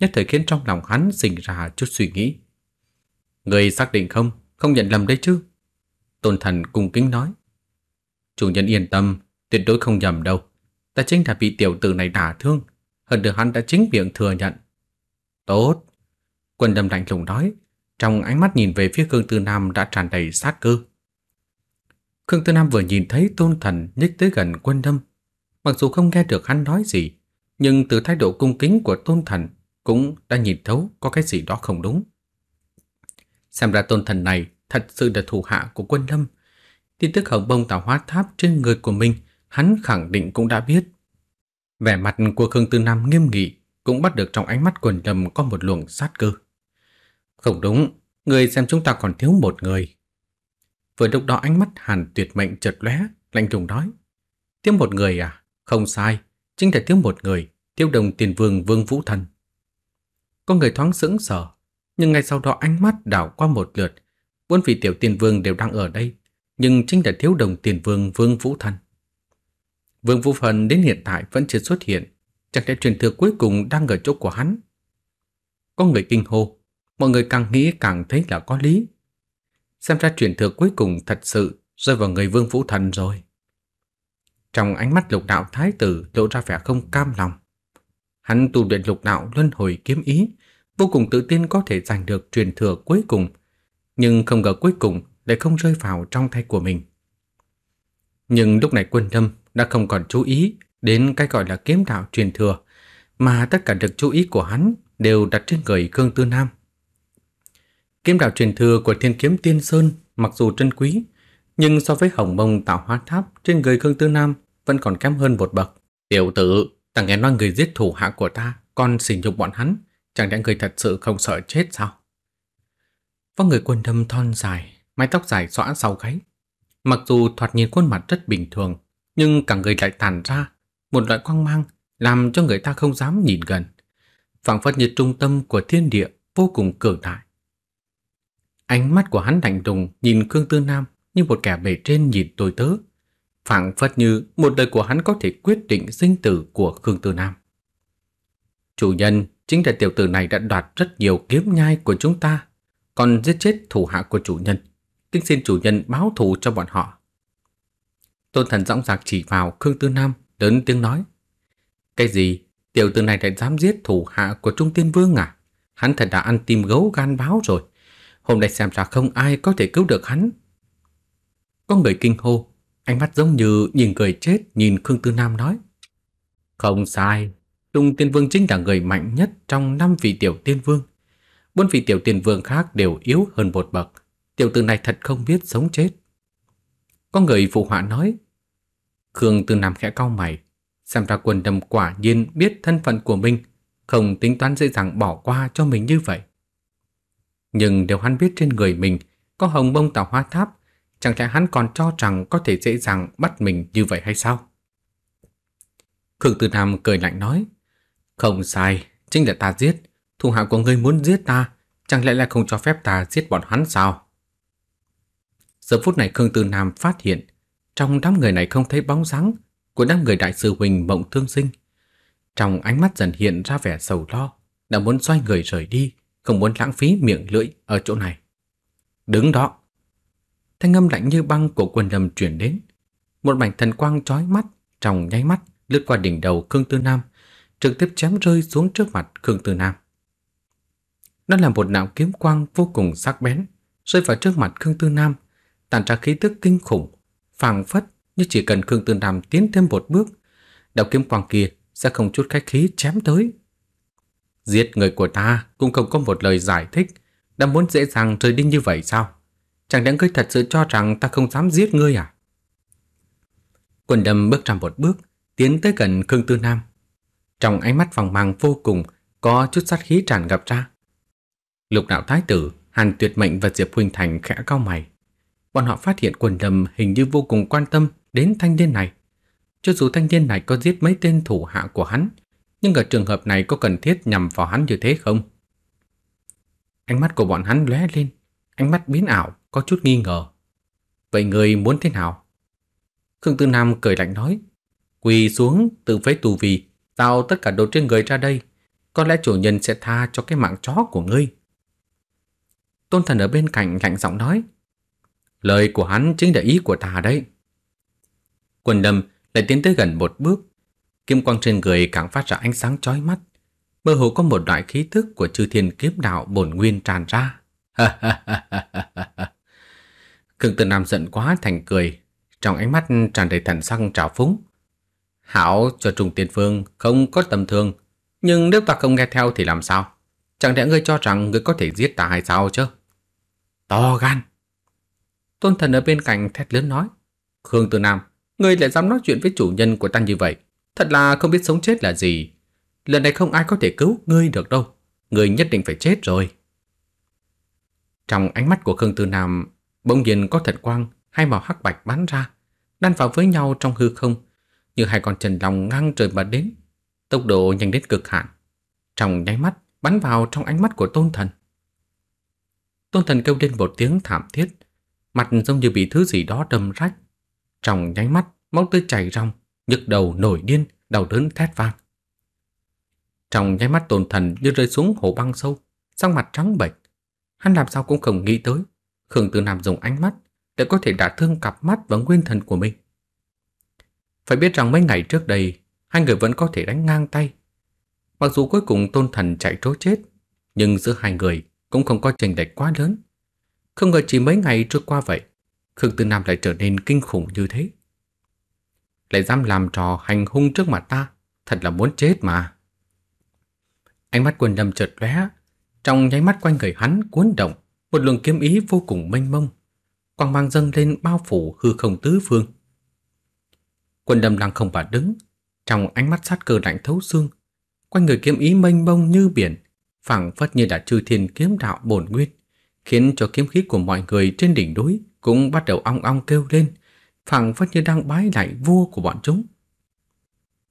nhất thời khiến trong lòng hắn sinh ra chút suy nghĩ. Người xác định không, không nhận lầm đấy chứ? Tôn Thần cung kính nói. Chủ nhân yên tâm, Tuyệt đối không nhầm đâu. Ta chính là bị tiểu tử này đả thương. Hơn được hắn đã chính miệng thừa nhận. Tốt. Quân đâm lạnh lùng nói. Trong ánh mắt nhìn về phía Khương Tư Nam đã tràn đầy sát cơ. Khương Tư Nam vừa nhìn thấy tôn thần nhích tới gần quân đâm. Mặc dù không nghe được hắn nói gì, nhưng từ thái độ cung kính của tôn thần cũng đã nhìn thấu có cái gì đó không đúng. Xem ra tôn thần này thật sự là thủ hạ của quân lâm. Tin tức hồng bông tạo hóa tháp trên người của mình hắn khẳng định cũng đã biết. Vẻ mặt của Khương Tư Nam nghiêm nghị, cũng bắt được trong ánh mắt quần đầm có một luồng sát cơ. Không đúng, người xem chúng ta còn thiếu một người. Vừa lúc đó ánh mắt Hàn Tuyệt Mệnh chợt lóe, lạnh lùng nói: "Thiếu một người à? Không sai, chính là thiếu một người, thiếu Đồng Tiền Vương Vương Vũ Thần." Có người thoáng sững sờ, nhưng ngay sau đó ánh mắt đảo qua một lượt, bốn vị tiểu tiền vương đều đang ở đây, nhưng chính là thiếu đồng tiền vương Vương Vũ Thần. Vương Vũ Phần đến hiện tại vẫn chưa xuất hiện, chẳng lẽ truyền thừa cuối cùng đang ở chỗ của hắn? Có người kinh hô, mọi người càng nghĩ càng thấy là có lý. Xem ra truyền thừa cuối cùng thật sự rơi vào người Vương Vũ Thần rồi. Trong ánh mắt lục đạo thái tử lộ ra vẻ không cam lòng. Hắn tu luyện lục đạo luân hồi kiếm ý, vô cùng tự tin có thể giành được truyền thừa cuối cùng, nhưng không ngờ cuối cùng lại không rơi vào trong tay của mình. Nhưng lúc này quân lâm đã không còn chú ý đến cái gọi là kiếm đạo truyền thừa, mà tất cả được chú ý của hắn đều đặt trên người Khương Tư Nam. Kiếm đạo truyền thừa của Thiên Kiếm Tiên Sơn mặc dù trân quý, nhưng so với hồng mông tạo hóa tháp trên người Khương Tư Nam vẫn còn kém hơn một bậc. Tiểu tử, ta nghe nói người giết thủ hạ của ta còn sỉ nhục bọn hắn, chẳng lẽ người thật sự không sợ chết sao? Vóc người quân đâm thon dài, mái tóc dài xõa sau gáy. Mặc dù thoạt nhìn khuôn mặt rất bình thường, nhưng cả người lại tàn ra một loại quang mang làm cho người ta không dám nhìn gần. Phảng phất như trung tâm của thiên địa vô cùng cường đại. Ánh mắt của hắn lạnh lùng nhìn Khương Tư Nam như một kẻ bề trên nhìn tôi tớ, phảng phất như một đời của hắn có thể quyết định sinh tử của Khương Tư Nam. Chủ nhân chính là tiểu tử này đã đoạt rất nhiều kiếm nhai của chúng ta, còn giết chết thủ hạ của chủ nhân, kính xin chủ nhân báo thù cho bọn họ. Tôn thần dõng dạc chỉ vào Khương Tư Nam, lớn tiếng nói. Cái gì? Tiểu tử này lại dám giết thủ hạ của Trung Tiên Vương à? Hắn thật đã ăn tim gấu gan báo rồi. Hôm nay xem ra không ai có thể cứu được hắn. Có người kinh hô, ánh mắt giống như nhìn người chết nhìn Khương Tư Nam nói. Không sai, Trung Tiên Vương chính là người mạnh nhất trong năm vị tiểu tiên vương. Bốn vị tiểu tiên vương khác đều yếu hơn một bậc. Tiểu tử này thật không biết sống chết. Có người phụ họa nói. Khương từ Nam khẽ cau mày, xem ra quân đâm quả nhiên biết thân phận của mình, không tính toán dễ dàng bỏ qua cho mình như vậy. Nhưng đều hắn biết trên người mình có hồng bông tạo hóa tháp, chẳng lẽ hắn còn cho rằng có thể dễ dàng bắt mình như vậy hay sao? Khương từ Nam cười lạnh nói, không sai, chính là ta giết, thủ hạ của ngươi muốn giết ta, chẳng lẽ là không cho phép ta giết bọn hắn sao? Giờ phút này Khương Tư Nam phát hiện trong đám người này không thấy bóng dáng của đám người đại sư huỳnh Mộng Thương Sinh. Trong ánh mắt dần hiện ra vẻ sầu lo, đã muốn xoay người rời đi, không muốn lãng phí miệng lưỡi ở chỗ này. Đứng đó. Thanh âm lạnh như băng của quần lâm truyền đến. Một mảnh thần quang chói mắt trong nháy mắt lướt qua đỉnh đầu Khương Tư Nam, trực tiếp chém rơi xuống trước mặt Khương Tư Nam. Đó là một nạo kiếm quang vô cùng sắc bén, rơi vào trước mặt Khương Tư Nam tàn ra khí tức kinh khủng, phảng phất như chỉ cần Khương Tư Nam tiến thêm một bước, đạo kiếm quang kia sẽ không chút khách khí chém tới. Giết người của ta cũng không có một lời giải thích, đã muốn dễ dàng rời đi như vậy sao? Chẳng lẽ ngươi thật sự cho rằng ta không dám giết ngươi à? Quần đâm bước ra một bước, tiến tới gần Khương Tư Nam. Trong ánh mắt vòng màng vô cùng, có chút sát khí tràn ngập ra. Lục đạo thái tử, Hàn Tuyệt Mệnh và Diệp Huynh Thành khẽ cao mày bọn họ phát hiện quần đầm hình như vô cùng quan tâm đến thanh niên này. Cho dù thanh niên này có giết mấy tên thủ hạ của hắn, nhưng ở trường hợp này có cần thiết nhằm vào hắn như thế không? Ánh mắt của bọn hắn lóe lên, ánh mắt biến ảo, có chút nghi ngờ. Vậy người muốn thế nào? Khương Tư Nam cười lạnh nói, quỳ xuống tự phế tù vì, tao tất cả đồ trên người ra đây, có lẽ chủ nhân sẽ tha cho cái mạng chó của ngươi. Tôn Thần ở bên cạnh lạnh giọng nói, Lời của hắn chính là ý của ta đấy. Quần lâm lại tiến tới gần một bước. Kim quang trên người càng phát ra ánh sáng chói mắt. Mơ hồ có một loại khí thức của chư thiên kiếp đạo bổn nguyên tràn ra. Khương Tử Nam giận quá thành cười, trong ánh mắt tràn đầy thần sắc trào phúng. Hảo cho Trùng Tiên Phương không có tầm thường, nhưng nếu ta không nghe theo thì làm sao? Chẳng lẽ ngươi cho rằng ngươi có thể giết ta hay sao chứ? To gan! Tôn Thần ở bên cạnh thét lớn nói: "Khương Tử Nam, ngươi lại dám nói chuyện với chủ nhân của ta như vậy, thật là không biết sống chết là gì. Lần này không ai có thể cứu ngươi được đâu, ngươi nhất định phải chết rồi." Trong ánh mắt của Khương Tử Nam bỗng nhiên có thần quang hai màu hắc bạch bắn ra, đan vào với nhau trong hư không, như hai con chân lòng ngang trời mà đến, tốc độ nhanh đến cực hạn. Trong nháy mắt bắn vào trong ánh mắt của Tôn Thần. Tôn Thần kêu lên một tiếng thảm thiết, mặt giống như bị thứ gì đó đâm rách. Trong nháy mắt, máu tươi chảy ròng, nhức đầu nổi điên, đau đớn thét vang. Trong nháy mắt Tôn Thần như rơi xuống hồ băng sâu, sang mặt trắng bệch. Hắn làm sao cũng không nghĩ tới, Khương Tử Nam dùng ánh mắt để có thể đả thương cặp mắt và nguyên thần của mình. Phải biết rằng mấy ngày trước đây, hai người vẫn có thể đánh ngang tay. Mặc dù cuối cùng Tôn Thần chạy trốn chết, nhưng giữa hai người cũng không có chênh lệch quá lớn. Không ngờ chỉ mấy ngày trôi qua vậy, Khương Tư Nam lại trở nên kinh khủng như thế. Lại dám làm trò hành hung trước mặt ta, thật là muốn chết mà. Ánh mắt quần đầm chợt lóe, trong nháy mắt quanh người hắn cuốn động, một luồng kiếm ý vô cùng mênh mông, quang mang dâng lên bao phủ hư không tứ phương. Quần đầm lăng không bà đứng, trong ánh mắt sát cơ lạnh thấu xương, quanh người kiếm ý mênh mông như biển, phảng phất như đã trừ thiên kiếm đạo bổn nguyên khiến cho kiếm khí của mọi người trên đỉnh núi cũng bắt đầu ong ong kêu lên, phảng phất như đang bái lại vua của bọn chúng.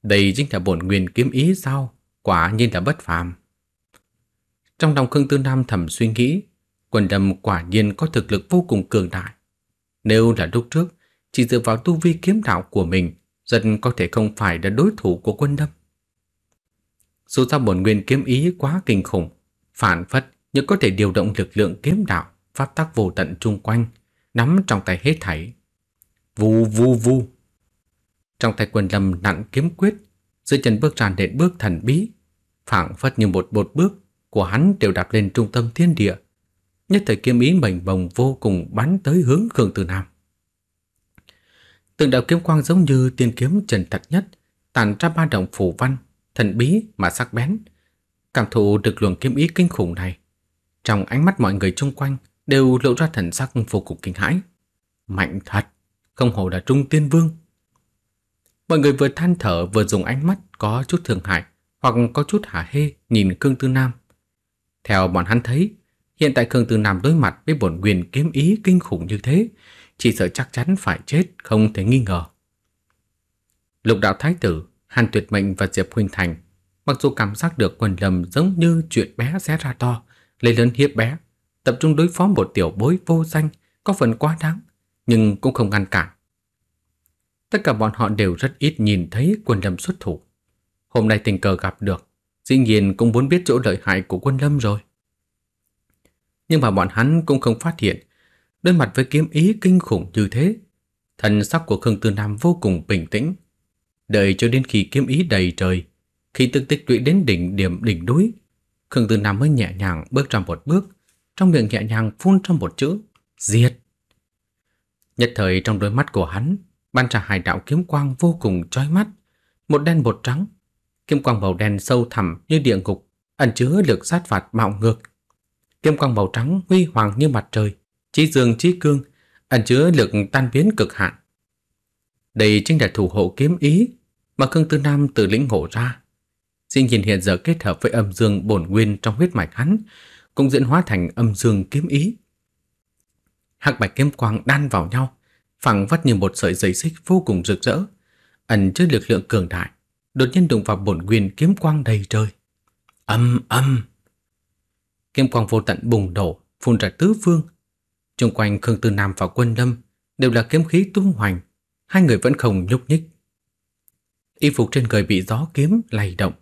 Đây chính là bổn nguyên kiếm ý sao, quả nhiên là bất phàm. Trong lòng Khương Tư Nam thầm suy nghĩ, quần đầm quả nhiên có thực lực vô cùng cường đại. Nếu là lúc trước, chỉ dựa vào tu vi kiếm đạo của mình, rất có thể không phải là đối thủ của quân đâm. Dù sao bổn nguyên kiếm ý quá kinh khủng, phản phất nhưng có thể điều động lực lượng kiếm đạo, pháp tắc vô tận chung quanh, nắm trong tay hết thảy. vu vu vu Trong tay quần Lâm nặng kiếm quyết, dưới chân bước tràn đến bước thần bí, phảng phất như một bột bước của hắn đều đặt lên trung tâm thiên địa. Nhất thời kiếm ý mảnh bồng vô cùng bắn tới hướng Khương Tử Nam. Từng đạo kiếm quang giống như tiên kiếm trần thật nhất, tản ra ba động phủ văn, thần bí mà sắc bén. Cảm thụ được luồng kiếm ý kinh khủng này, trong ánh mắt mọi người xung quanh đều lộ ra thần sắc vô cùng kinh hãi. Mạnh thật, không hổ là trung tiên vương. Mọi người vừa than thở vừa dùng ánh mắt có chút thương hại hoặc có chút hả hê nhìn Khương Tư Nam. Theo bọn hắn thấy, hiện tại Khương Tư Nam đối mặt với bổn quyền kiếm ý kinh khủng như thế, chỉ sợ chắc chắn phải chết không thể nghi ngờ. Lục đạo thái tử, Hàn Tuyệt Mệnh và Diệp Huynh Thành, mặc dù cảm giác được quần lầm giống như chuyện bé xé ra to, lấy lớn hiếp bé, tập trung đối phó một tiểu bối vô danh có phần quá đáng, nhưng cũng không ngăn cản. Tất cả bọn họ đều rất ít nhìn thấy quân lâm xuất thủ. Hôm nay tình cờ gặp được, dĩ nhiên cũng muốn biết chỗ lợi hại của quân lâm rồi. Nhưng mà bọn hắn cũng không phát hiện, đối mặt với kiếm ý kinh khủng như thế, thần sắc của Khương Tư Nam vô cùng bình tĩnh. Đợi cho đến khi kiếm ý đầy trời, khi tức tích lũy đến đỉnh điểm đỉnh núi Khương Tư Nam mới nhẹ nhàng bước ra một bước, trong miệng nhẹ nhàng phun trong một chữ, diệt. Nhất thời trong đôi mắt của hắn, ban trà hai đạo kiếm quang vô cùng chói mắt, một đen một trắng. Kiếm quang màu đen sâu thẳm như địa ngục, ẩn chứa lực sát phạt bạo ngược. Kiếm quang màu trắng huy hoàng như mặt trời, trí dương trí cương, ẩn chứa lực tan biến cực hạn. Đây chính là thủ hộ kiếm ý mà Khương Tư Nam từ lĩnh ngộ ra. Sinh nhìn hiện giờ kết hợp với âm dương bổn nguyên trong huyết mạch hắn, cũng diễn hóa thành âm dương kiếm ý. Hạc bạch kiếm quang đan vào nhau, phẳng vắt như một sợi dây xích vô cùng rực rỡ, ẩn chứa lực lượng cường đại, đột nhiên đụng vào bổn nguyên kiếm quang đầy trời. Âm âm. Kiếm quang vô tận bùng đổ, phun ra tứ phương. Trung quanh Khương Tư Nam và Quân Lâm đều là kiếm khí tung hoành, hai người vẫn không nhúc nhích. Y phục trên người bị gió kiếm lay động,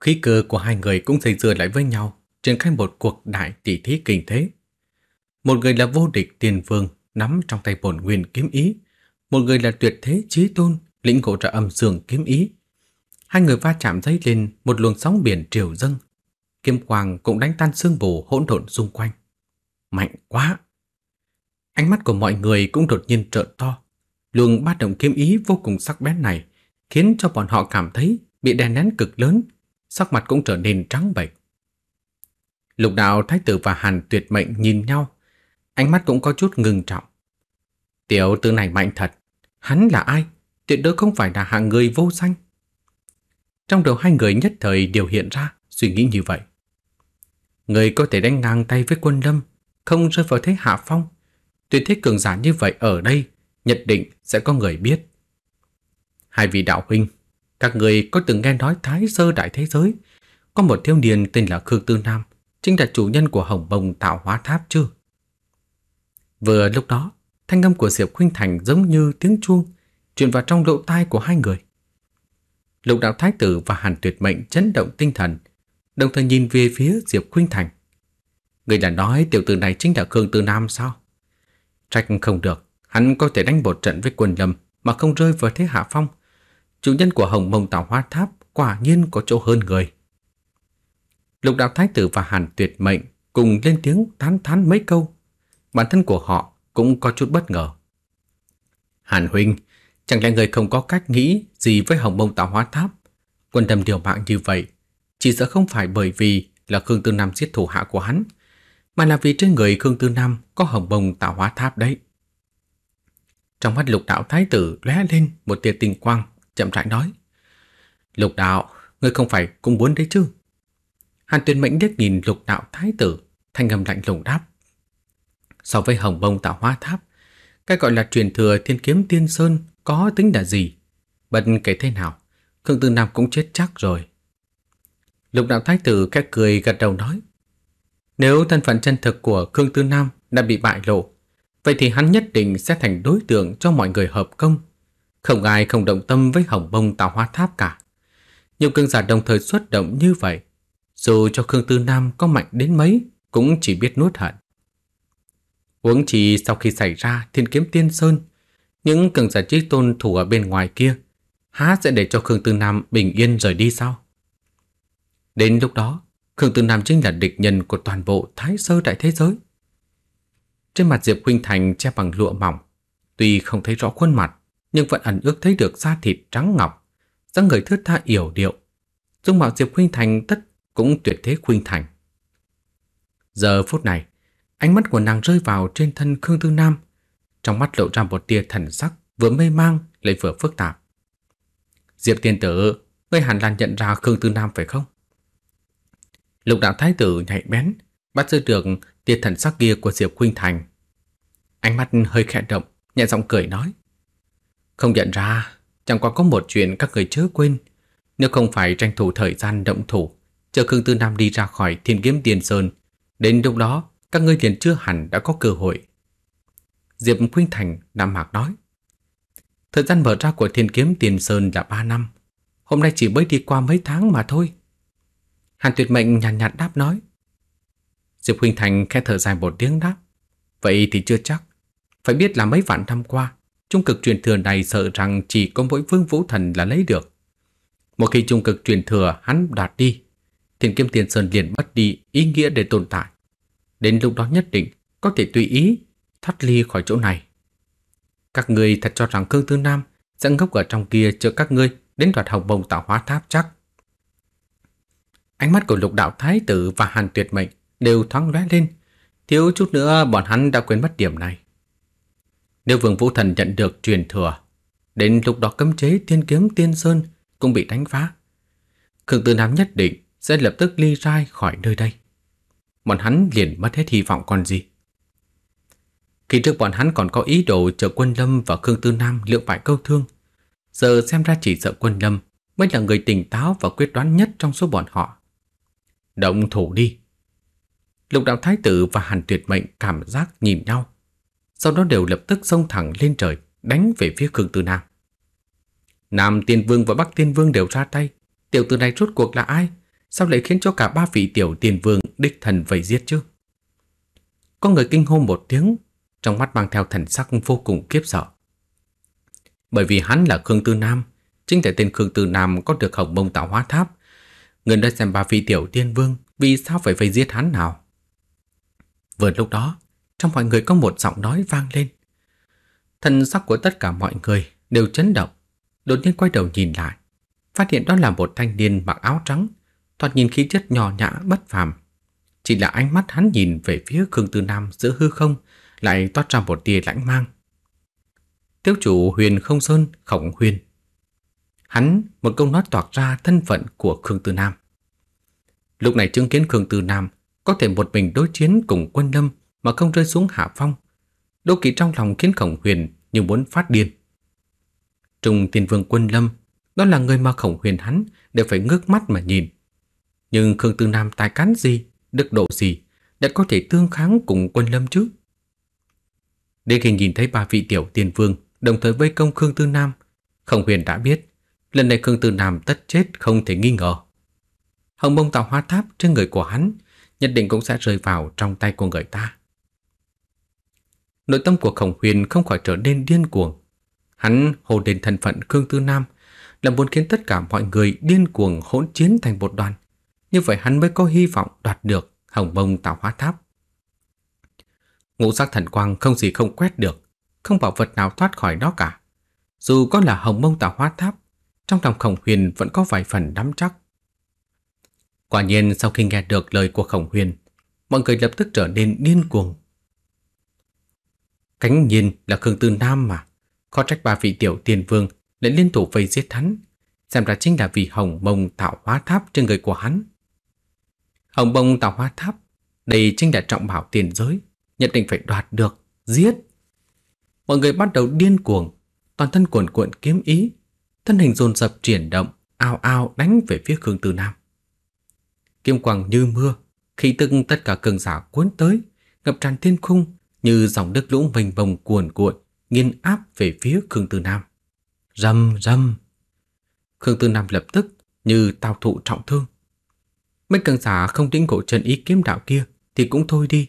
Khí cơ của hai người cũng dây dưa lại với nhau, triển khai một cuộc đại tỷ thí kinh thế. Một người là vô địch tiền vương nắm trong tay bổn nguyên kiếm ý, một người là tuyệt thế trí tôn lĩnh ngộ ra âm dương kiếm ý. Hai người va chạm dây lên một luồng sóng biển triều dâng, kiếm quang cũng đánh tan sương mù hỗn độn xung quanh. Mạnh quá! Ánh mắt của mọi người cũng đột nhiên trợn to. Luồng ba động kiếm ý vô cùng sắc bén này khiến cho bọn họ cảm thấy bị đè nén cực lớn sắc mặt cũng trở nên trắng bệch. Lục đạo thái tử và Hàn tuyệt mệnh nhìn nhau, ánh mắt cũng có chút ngưng trọng. Tiểu tử này mạnh thật, hắn là ai? Tuyệt đối không phải là hạng người vô danh. Trong đầu hai người nhất thời đều hiện ra suy nghĩ như vậy. Người có thể đánh ngang tay với quân lâm, không rơi vào thế hạ phong. Tuyệt thế cường giả như vậy ở đây, nhất định sẽ có người biết. Hai vị đạo huynh các người có từng nghe nói Thái Sơ Đại Thế Giới Có một thiếu niên tên là Khương Tư Nam Chính là chủ nhân của Hồng bồng Tạo Hóa Tháp chưa Vừa lúc đó Thanh âm của Diệp Khuynh Thành giống như tiếng chuông Truyền vào trong lỗ tai của hai người Lục đạo thái tử và hàn tuyệt mệnh chấn động tinh thần Đồng thời nhìn về phía Diệp Khuynh Thành Người đã nói tiểu tử này chính là Khương Tư Nam sao Trách không được Hắn có thể đánh một trận với quần lâm Mà không rơi vào thế hạ phong chủ nhân của Hồng Mông Tạo hoa Tháp quả nhiên có chỗ hơn người. Lục Đạo Thái Tử và Hàn Tuyệt Mệnh cùng lên tiếng thán thán mấy câu. Bản thân của họ cũng có chút bất ngờ. Hàn Huynh, chẳng lẽ người không có cách nghĩ gì với Hồng Mông Tạo hoa Tháp? Quân tâm điều mạng như vậy, chỉ sợ không phải bởi vì là Khương Tư Nam giết thủ hạ của hắn, mà là vì trên người Khương Tư Nam có Hồng Mông Tạo hoa Tháp đấy. Trong mắt lục đạo thái tử lóe lên một tia tinh quang chậm rãi nói. Lục đạo, ngươi không phải cũng muốn đấy chứ? Hàn tuyên mệnh liếc nhìn lục đạo thái tử, thanh âm lạnh lùng đáp. So với hồng bông tạo hoa tháp, cái gọi là truyền thừa thiên kiếm tiên sơn có tính là gì? Bật kể thế nào, Khương Tư Nam cũng chết chắc rồi. Lục đạo thái tử khẽ cười gật đầu nói. Nếu thân phận chân thực của Khương Tư Nam đã bị bại lộ, vậy thì hắn nhất định sẽ thành đối tượng cho mọi người hợp công không ai không động tâm với hồng bông tạo hóa tháp cả. Nhiều cường giả đồng thời xuất động như vậy, dù cho Khương Tư Nam có mạnh đến mấy, cũng chỉ biết nuốt hận. uống chỉ sau khi xảy ra thiên kiếm tiên sơn, những cường giả trí tôn thủ ở bên ngoài kia, há sẽ để cho Khương Tư Nam bình yên rời đi sao? Đến lúc đó, Khương Tư Nam chính là địch nhân của toàn bộ thái sơ đại thế giới. Trên mặt Diệp huynh Thành che bằng lụa mỏng, tuy không thấy rõ khuôn mặt, nhưng vẫn ẩn ước thấy được da thịt trắng ngọc, dáng người thướt tha yểu điệu. Dung mạo Diệp Khuynh Thành tất cũng tuyệt thế khuynh thành. Giờ phút này, ánh mắt của nàng rơi vào trên thân Khương Tư Nam, trong mắt lộ ra một tia thần sắc vừa mê mang lại vừa phức tạp. Diệp Tiên Tử, ngươi hẳn là nhận ra Khương Tư Nam phải không? Lục đạo thái tử nhạy bén, bắt giữ được tia thần sắc kia của Diệp Khuynh Thành. Ánh mắt hơi khẽ động, nhẹ giọng cười nói: không nhận ra, chẳng qua có một chuyện các người chớ quên. Nếu không phải tranh thủ thời gian động thủ, chờ Khương Tư Nam đi ra khỏi thiên kiếm tiền sơn, đến lúc đó các ngươi liền chưa hẳn đã có cơ hội. Diệp Khuynh Thành Nam Hạc nói. Thời gian mở ra của thiên kiếm tiền sơn là 3 năm. Hôm nay chỉ mới đi qua mấy tháng mà thôi. Hàn Tuyệt Mệnh nhàn nhạt, nhạt đáp nói. Diệp Khuynh Thành khẽ thở dài một tiếng đáp. Vậy thì chưa chắc. Phải biết là mấy vạn năm qua, trung cực truyền thừa này sợ rằng chỉ có mỗi Vương Vũ Thần là lấy được. Một khi trung cực truyền thừa hắn đạt đi, Thiên Kiếm tiền Sơn liền mất đi ý nghĩa để tồn tại. Đến lúc đó nhất định có thể tùy ý thoát ly khỏi chỗ này. Các người thật cho rằng Cương Tư Nam sẽ ngốc ở trong kia chờ các ngươi đến đoạt hồng bồng tạo hóa tháp chắc. Ánh mắt của lục đạo thái tử và hàn tuyệt mệnh đều thoáng lóe lên. Thiếu chút nữa bọn hắn đã quên mất điểm này. Nếu Vương Vũ Thần nhận được truyền thừa, đến lúc đó cấm chế Thiên Kiếm Tiên Sơn cũng bị đánh phá. Khương Tư Nam nhất định sẽ lập tức ly rai khỏi nơi đây. Bọn hắn liền mất hết hy vọng còn gì. Khi trước bọn hắn còn có ý đồ chờ Quân Lâm và Khương Tư Nam lượng bại câu thương, giờ xem ra chỉ sợ Quân Lâm mới là người tỉnh táo và quyết đoán nhất trong số bọn họ. Động thủ đi. Lục đạo thái tử và Hàn Tuyệt Mệnh cảm giác nhìn nhau, sau đó đều lập tức xông thẳng lên trời, đánh về phía Khương Tư Nam. Nam Tiên Vương và Bắc Tiên Vương đều ra tay, tiểu tử này rốt cuộc là ai? Sao lại khiến cho cả ba vị tiểu tiên vương đích thần vây giết chứ? Có người kinh hô một tiếng, trong mắt mang theo thần sắc vô cùng kiếp sợ. Bởi vì hắn là Khương Tư Nam, chính tại tên Khương Tư Nam có được hồng mông tạo hóa tháp. Người đã xem ba vị tiểu tiên vương vì sao phải vây giết hắn nào? Vừa lúc đó, trong mọi người có một giọng nói vang lên. Thần sắc của tất cả mọi người đều chấn động, đột nhiên quay đầu nhìn lại, phát hiện đó là một thanh niên mặc áo trắng, thoạt nhìn khí chất nhỏ nhã bất phàm. Chỉ là ánh mắt hắn nhìn về phía Khương Tư Nam giữa hư không lại toát ra một tia lãnh mang. Tiêu chủ Huyền Không Sơn Khổng Huyền. Hắn một câu nói toạc ra thân phận của Khương Tư Nam. Lúc này chứng kiến Khương Tư Nam có thể một mình đối chiến cùng quân lâm mà không rơi xuống hạ phong. đô kỵ trong lòng khiến Khổng Huyền như muốn phát điên. Trung Tiên Vương Quân Lâm, đó là người mà Khổng Huyền hắn đều phải ngước mắt mà nhìn. Nhưng Khương Tư Nam tài cán gì, đức độ gì, đã có thể tương kháng cùng Quân Lâm chứ? để khi nhìn thấy ba vị tiểu tiên vương đồng thời vây công Khương Tư Nam, Khổng Huyền đã biết, lần này Khương Tư Nam tất chết không thể nghi ngờ. Hồng bông tạo hoa tháp trên người của hắn nhất định cũng sẽ rơi vào trong tay của người ta. Nội tâm của Khổng Huyền không khỏi trở nên điên cuồng Hắn hồ đến thân phận Khương Tư Nam Là muốn khiến tất cả mọi người điên cuồng hỗn chiến thành một đoàn Như vậy hắn mới có hy vọng đoạt được Hồng Mông Tạo Hóa Tháp Ngũ sắc thần quang không gì không quét được Không bảo vật nào thoát khỏi đó cả Dù có là Hồng Mông Tạo Hóa Tháp Trong lòng Khổng Huyền vẫn có vài phần đắm chắc Quả nhiên sau khi nghe được lời của Khổng Huyền Mọi người lập tức trở nên điên cuồng Cánh nhiên là Khương Tư Nam mà. Khó trách ba vị tiểu tiền vương lại liên thủ vây giết hắn. Xem ra chính là vì hồng bông tạo hóa tháp trên người của hắn. Hồng bông tạo hóa tháp, đây chính là trọng bảo tiền giới. Nhất định phải đoạt được, giết. Mọi người bắt đầu điên cuồng, toàn thân cuộn cuộn kiếm ý. Thân hình dồn dập chuyển động, ao ao đánh về phía Khương Tư Nam. kiếm quang như mưa, khi từng tất cả cường giả cuốn tới, ngập tràn thiên khung, như dòng nước lũ mênh mông cuồn cuộn, nghiền áp về phía Khương Tư Nam. Rầm rầm. Khương Tư Nam lập tức như tao thụ trọng thương. Mấy cường giả không tính cổ chân ý kiếm đạo kia thì cũng thôi đi,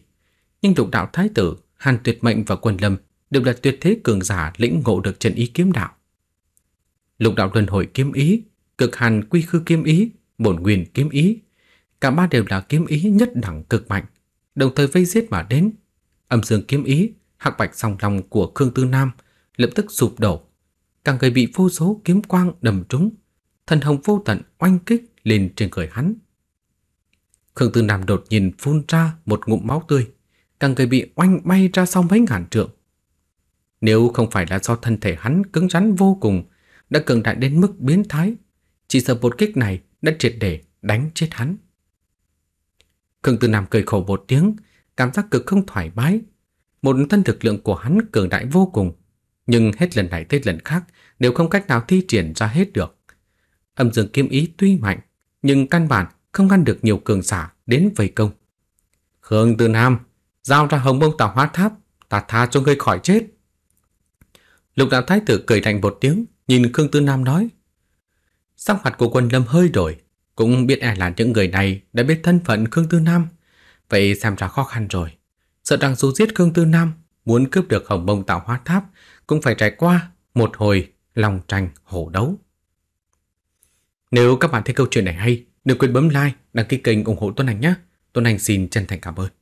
nhưng lục đạo thái tử, Hàn Tuyệt Mệnh và Quần Lâm đều là tuyệt thế cường giả lĩnh ngộ được chân ý kiếm đạo. Lục đạo luân hồi kiếm ý, cực hàn quy khư kiếm ý, bổn nguyên kiếm ý, cả ba đều là kiếm ý nhất đẳng cực mạnh, đồng thời vây giết mà đến, Âm dương kiếm ý, hắc bạch song long của Khương Tư Nam lập tức sụp đổ, càng gây bị vô số kiếm quang đầm trúng, thần hồng vô tận oanh kích lên trên người hắn. Khương Tư Nam đột nhiên phun ra một ngụm máu tươi, càng gây bị oanh bay ra sau mấy ngàn trượng. Nếu không phải là do thân thể hắn cứng rắn vô cùng, đã cường đại đến mức biến thái, chỉ sợ một kích này đã triệt để đánh chết hắn. Khương Tư Nam cười khổ một tiếng, cảm giác cực không thoải mái. Một thân thực lượng của hắn cường đại vô cùng, nhưng hết lần này tới lần khác đều không cách nào thi triển ra hết được. Âm dương kiếm ý tuy mạnh, nhưng căn bản không ngăn được nhiều cường giả đến vây công. Khương Tư Nam, giao ra hồng bông tạo hóa tháp, ta tha cho ngươi khỏi chết. Lục đạo thái tử cười thành một tiếng, nhìn Khương Tư Nam nói. Sắc mặt của quân lâm hơi đổi, cũng biết e là những người này đã biết thân phận Khương Tư Nam. Vậy xem ra khó khăn rồi. Sợ rằng dù giết Khương Tư Nam, muốn cướp được hồng bông tạo hóa tháp cũng phải trải qua một hồi lòng tranh hổ đấu. Nếu các bạn thấy câu chuyện này hay, đừng quên bấm like, đăng ký kênh ủng hộ Tuấn Anh nhé. Tuấn Anh xin chân thành cảm ơn.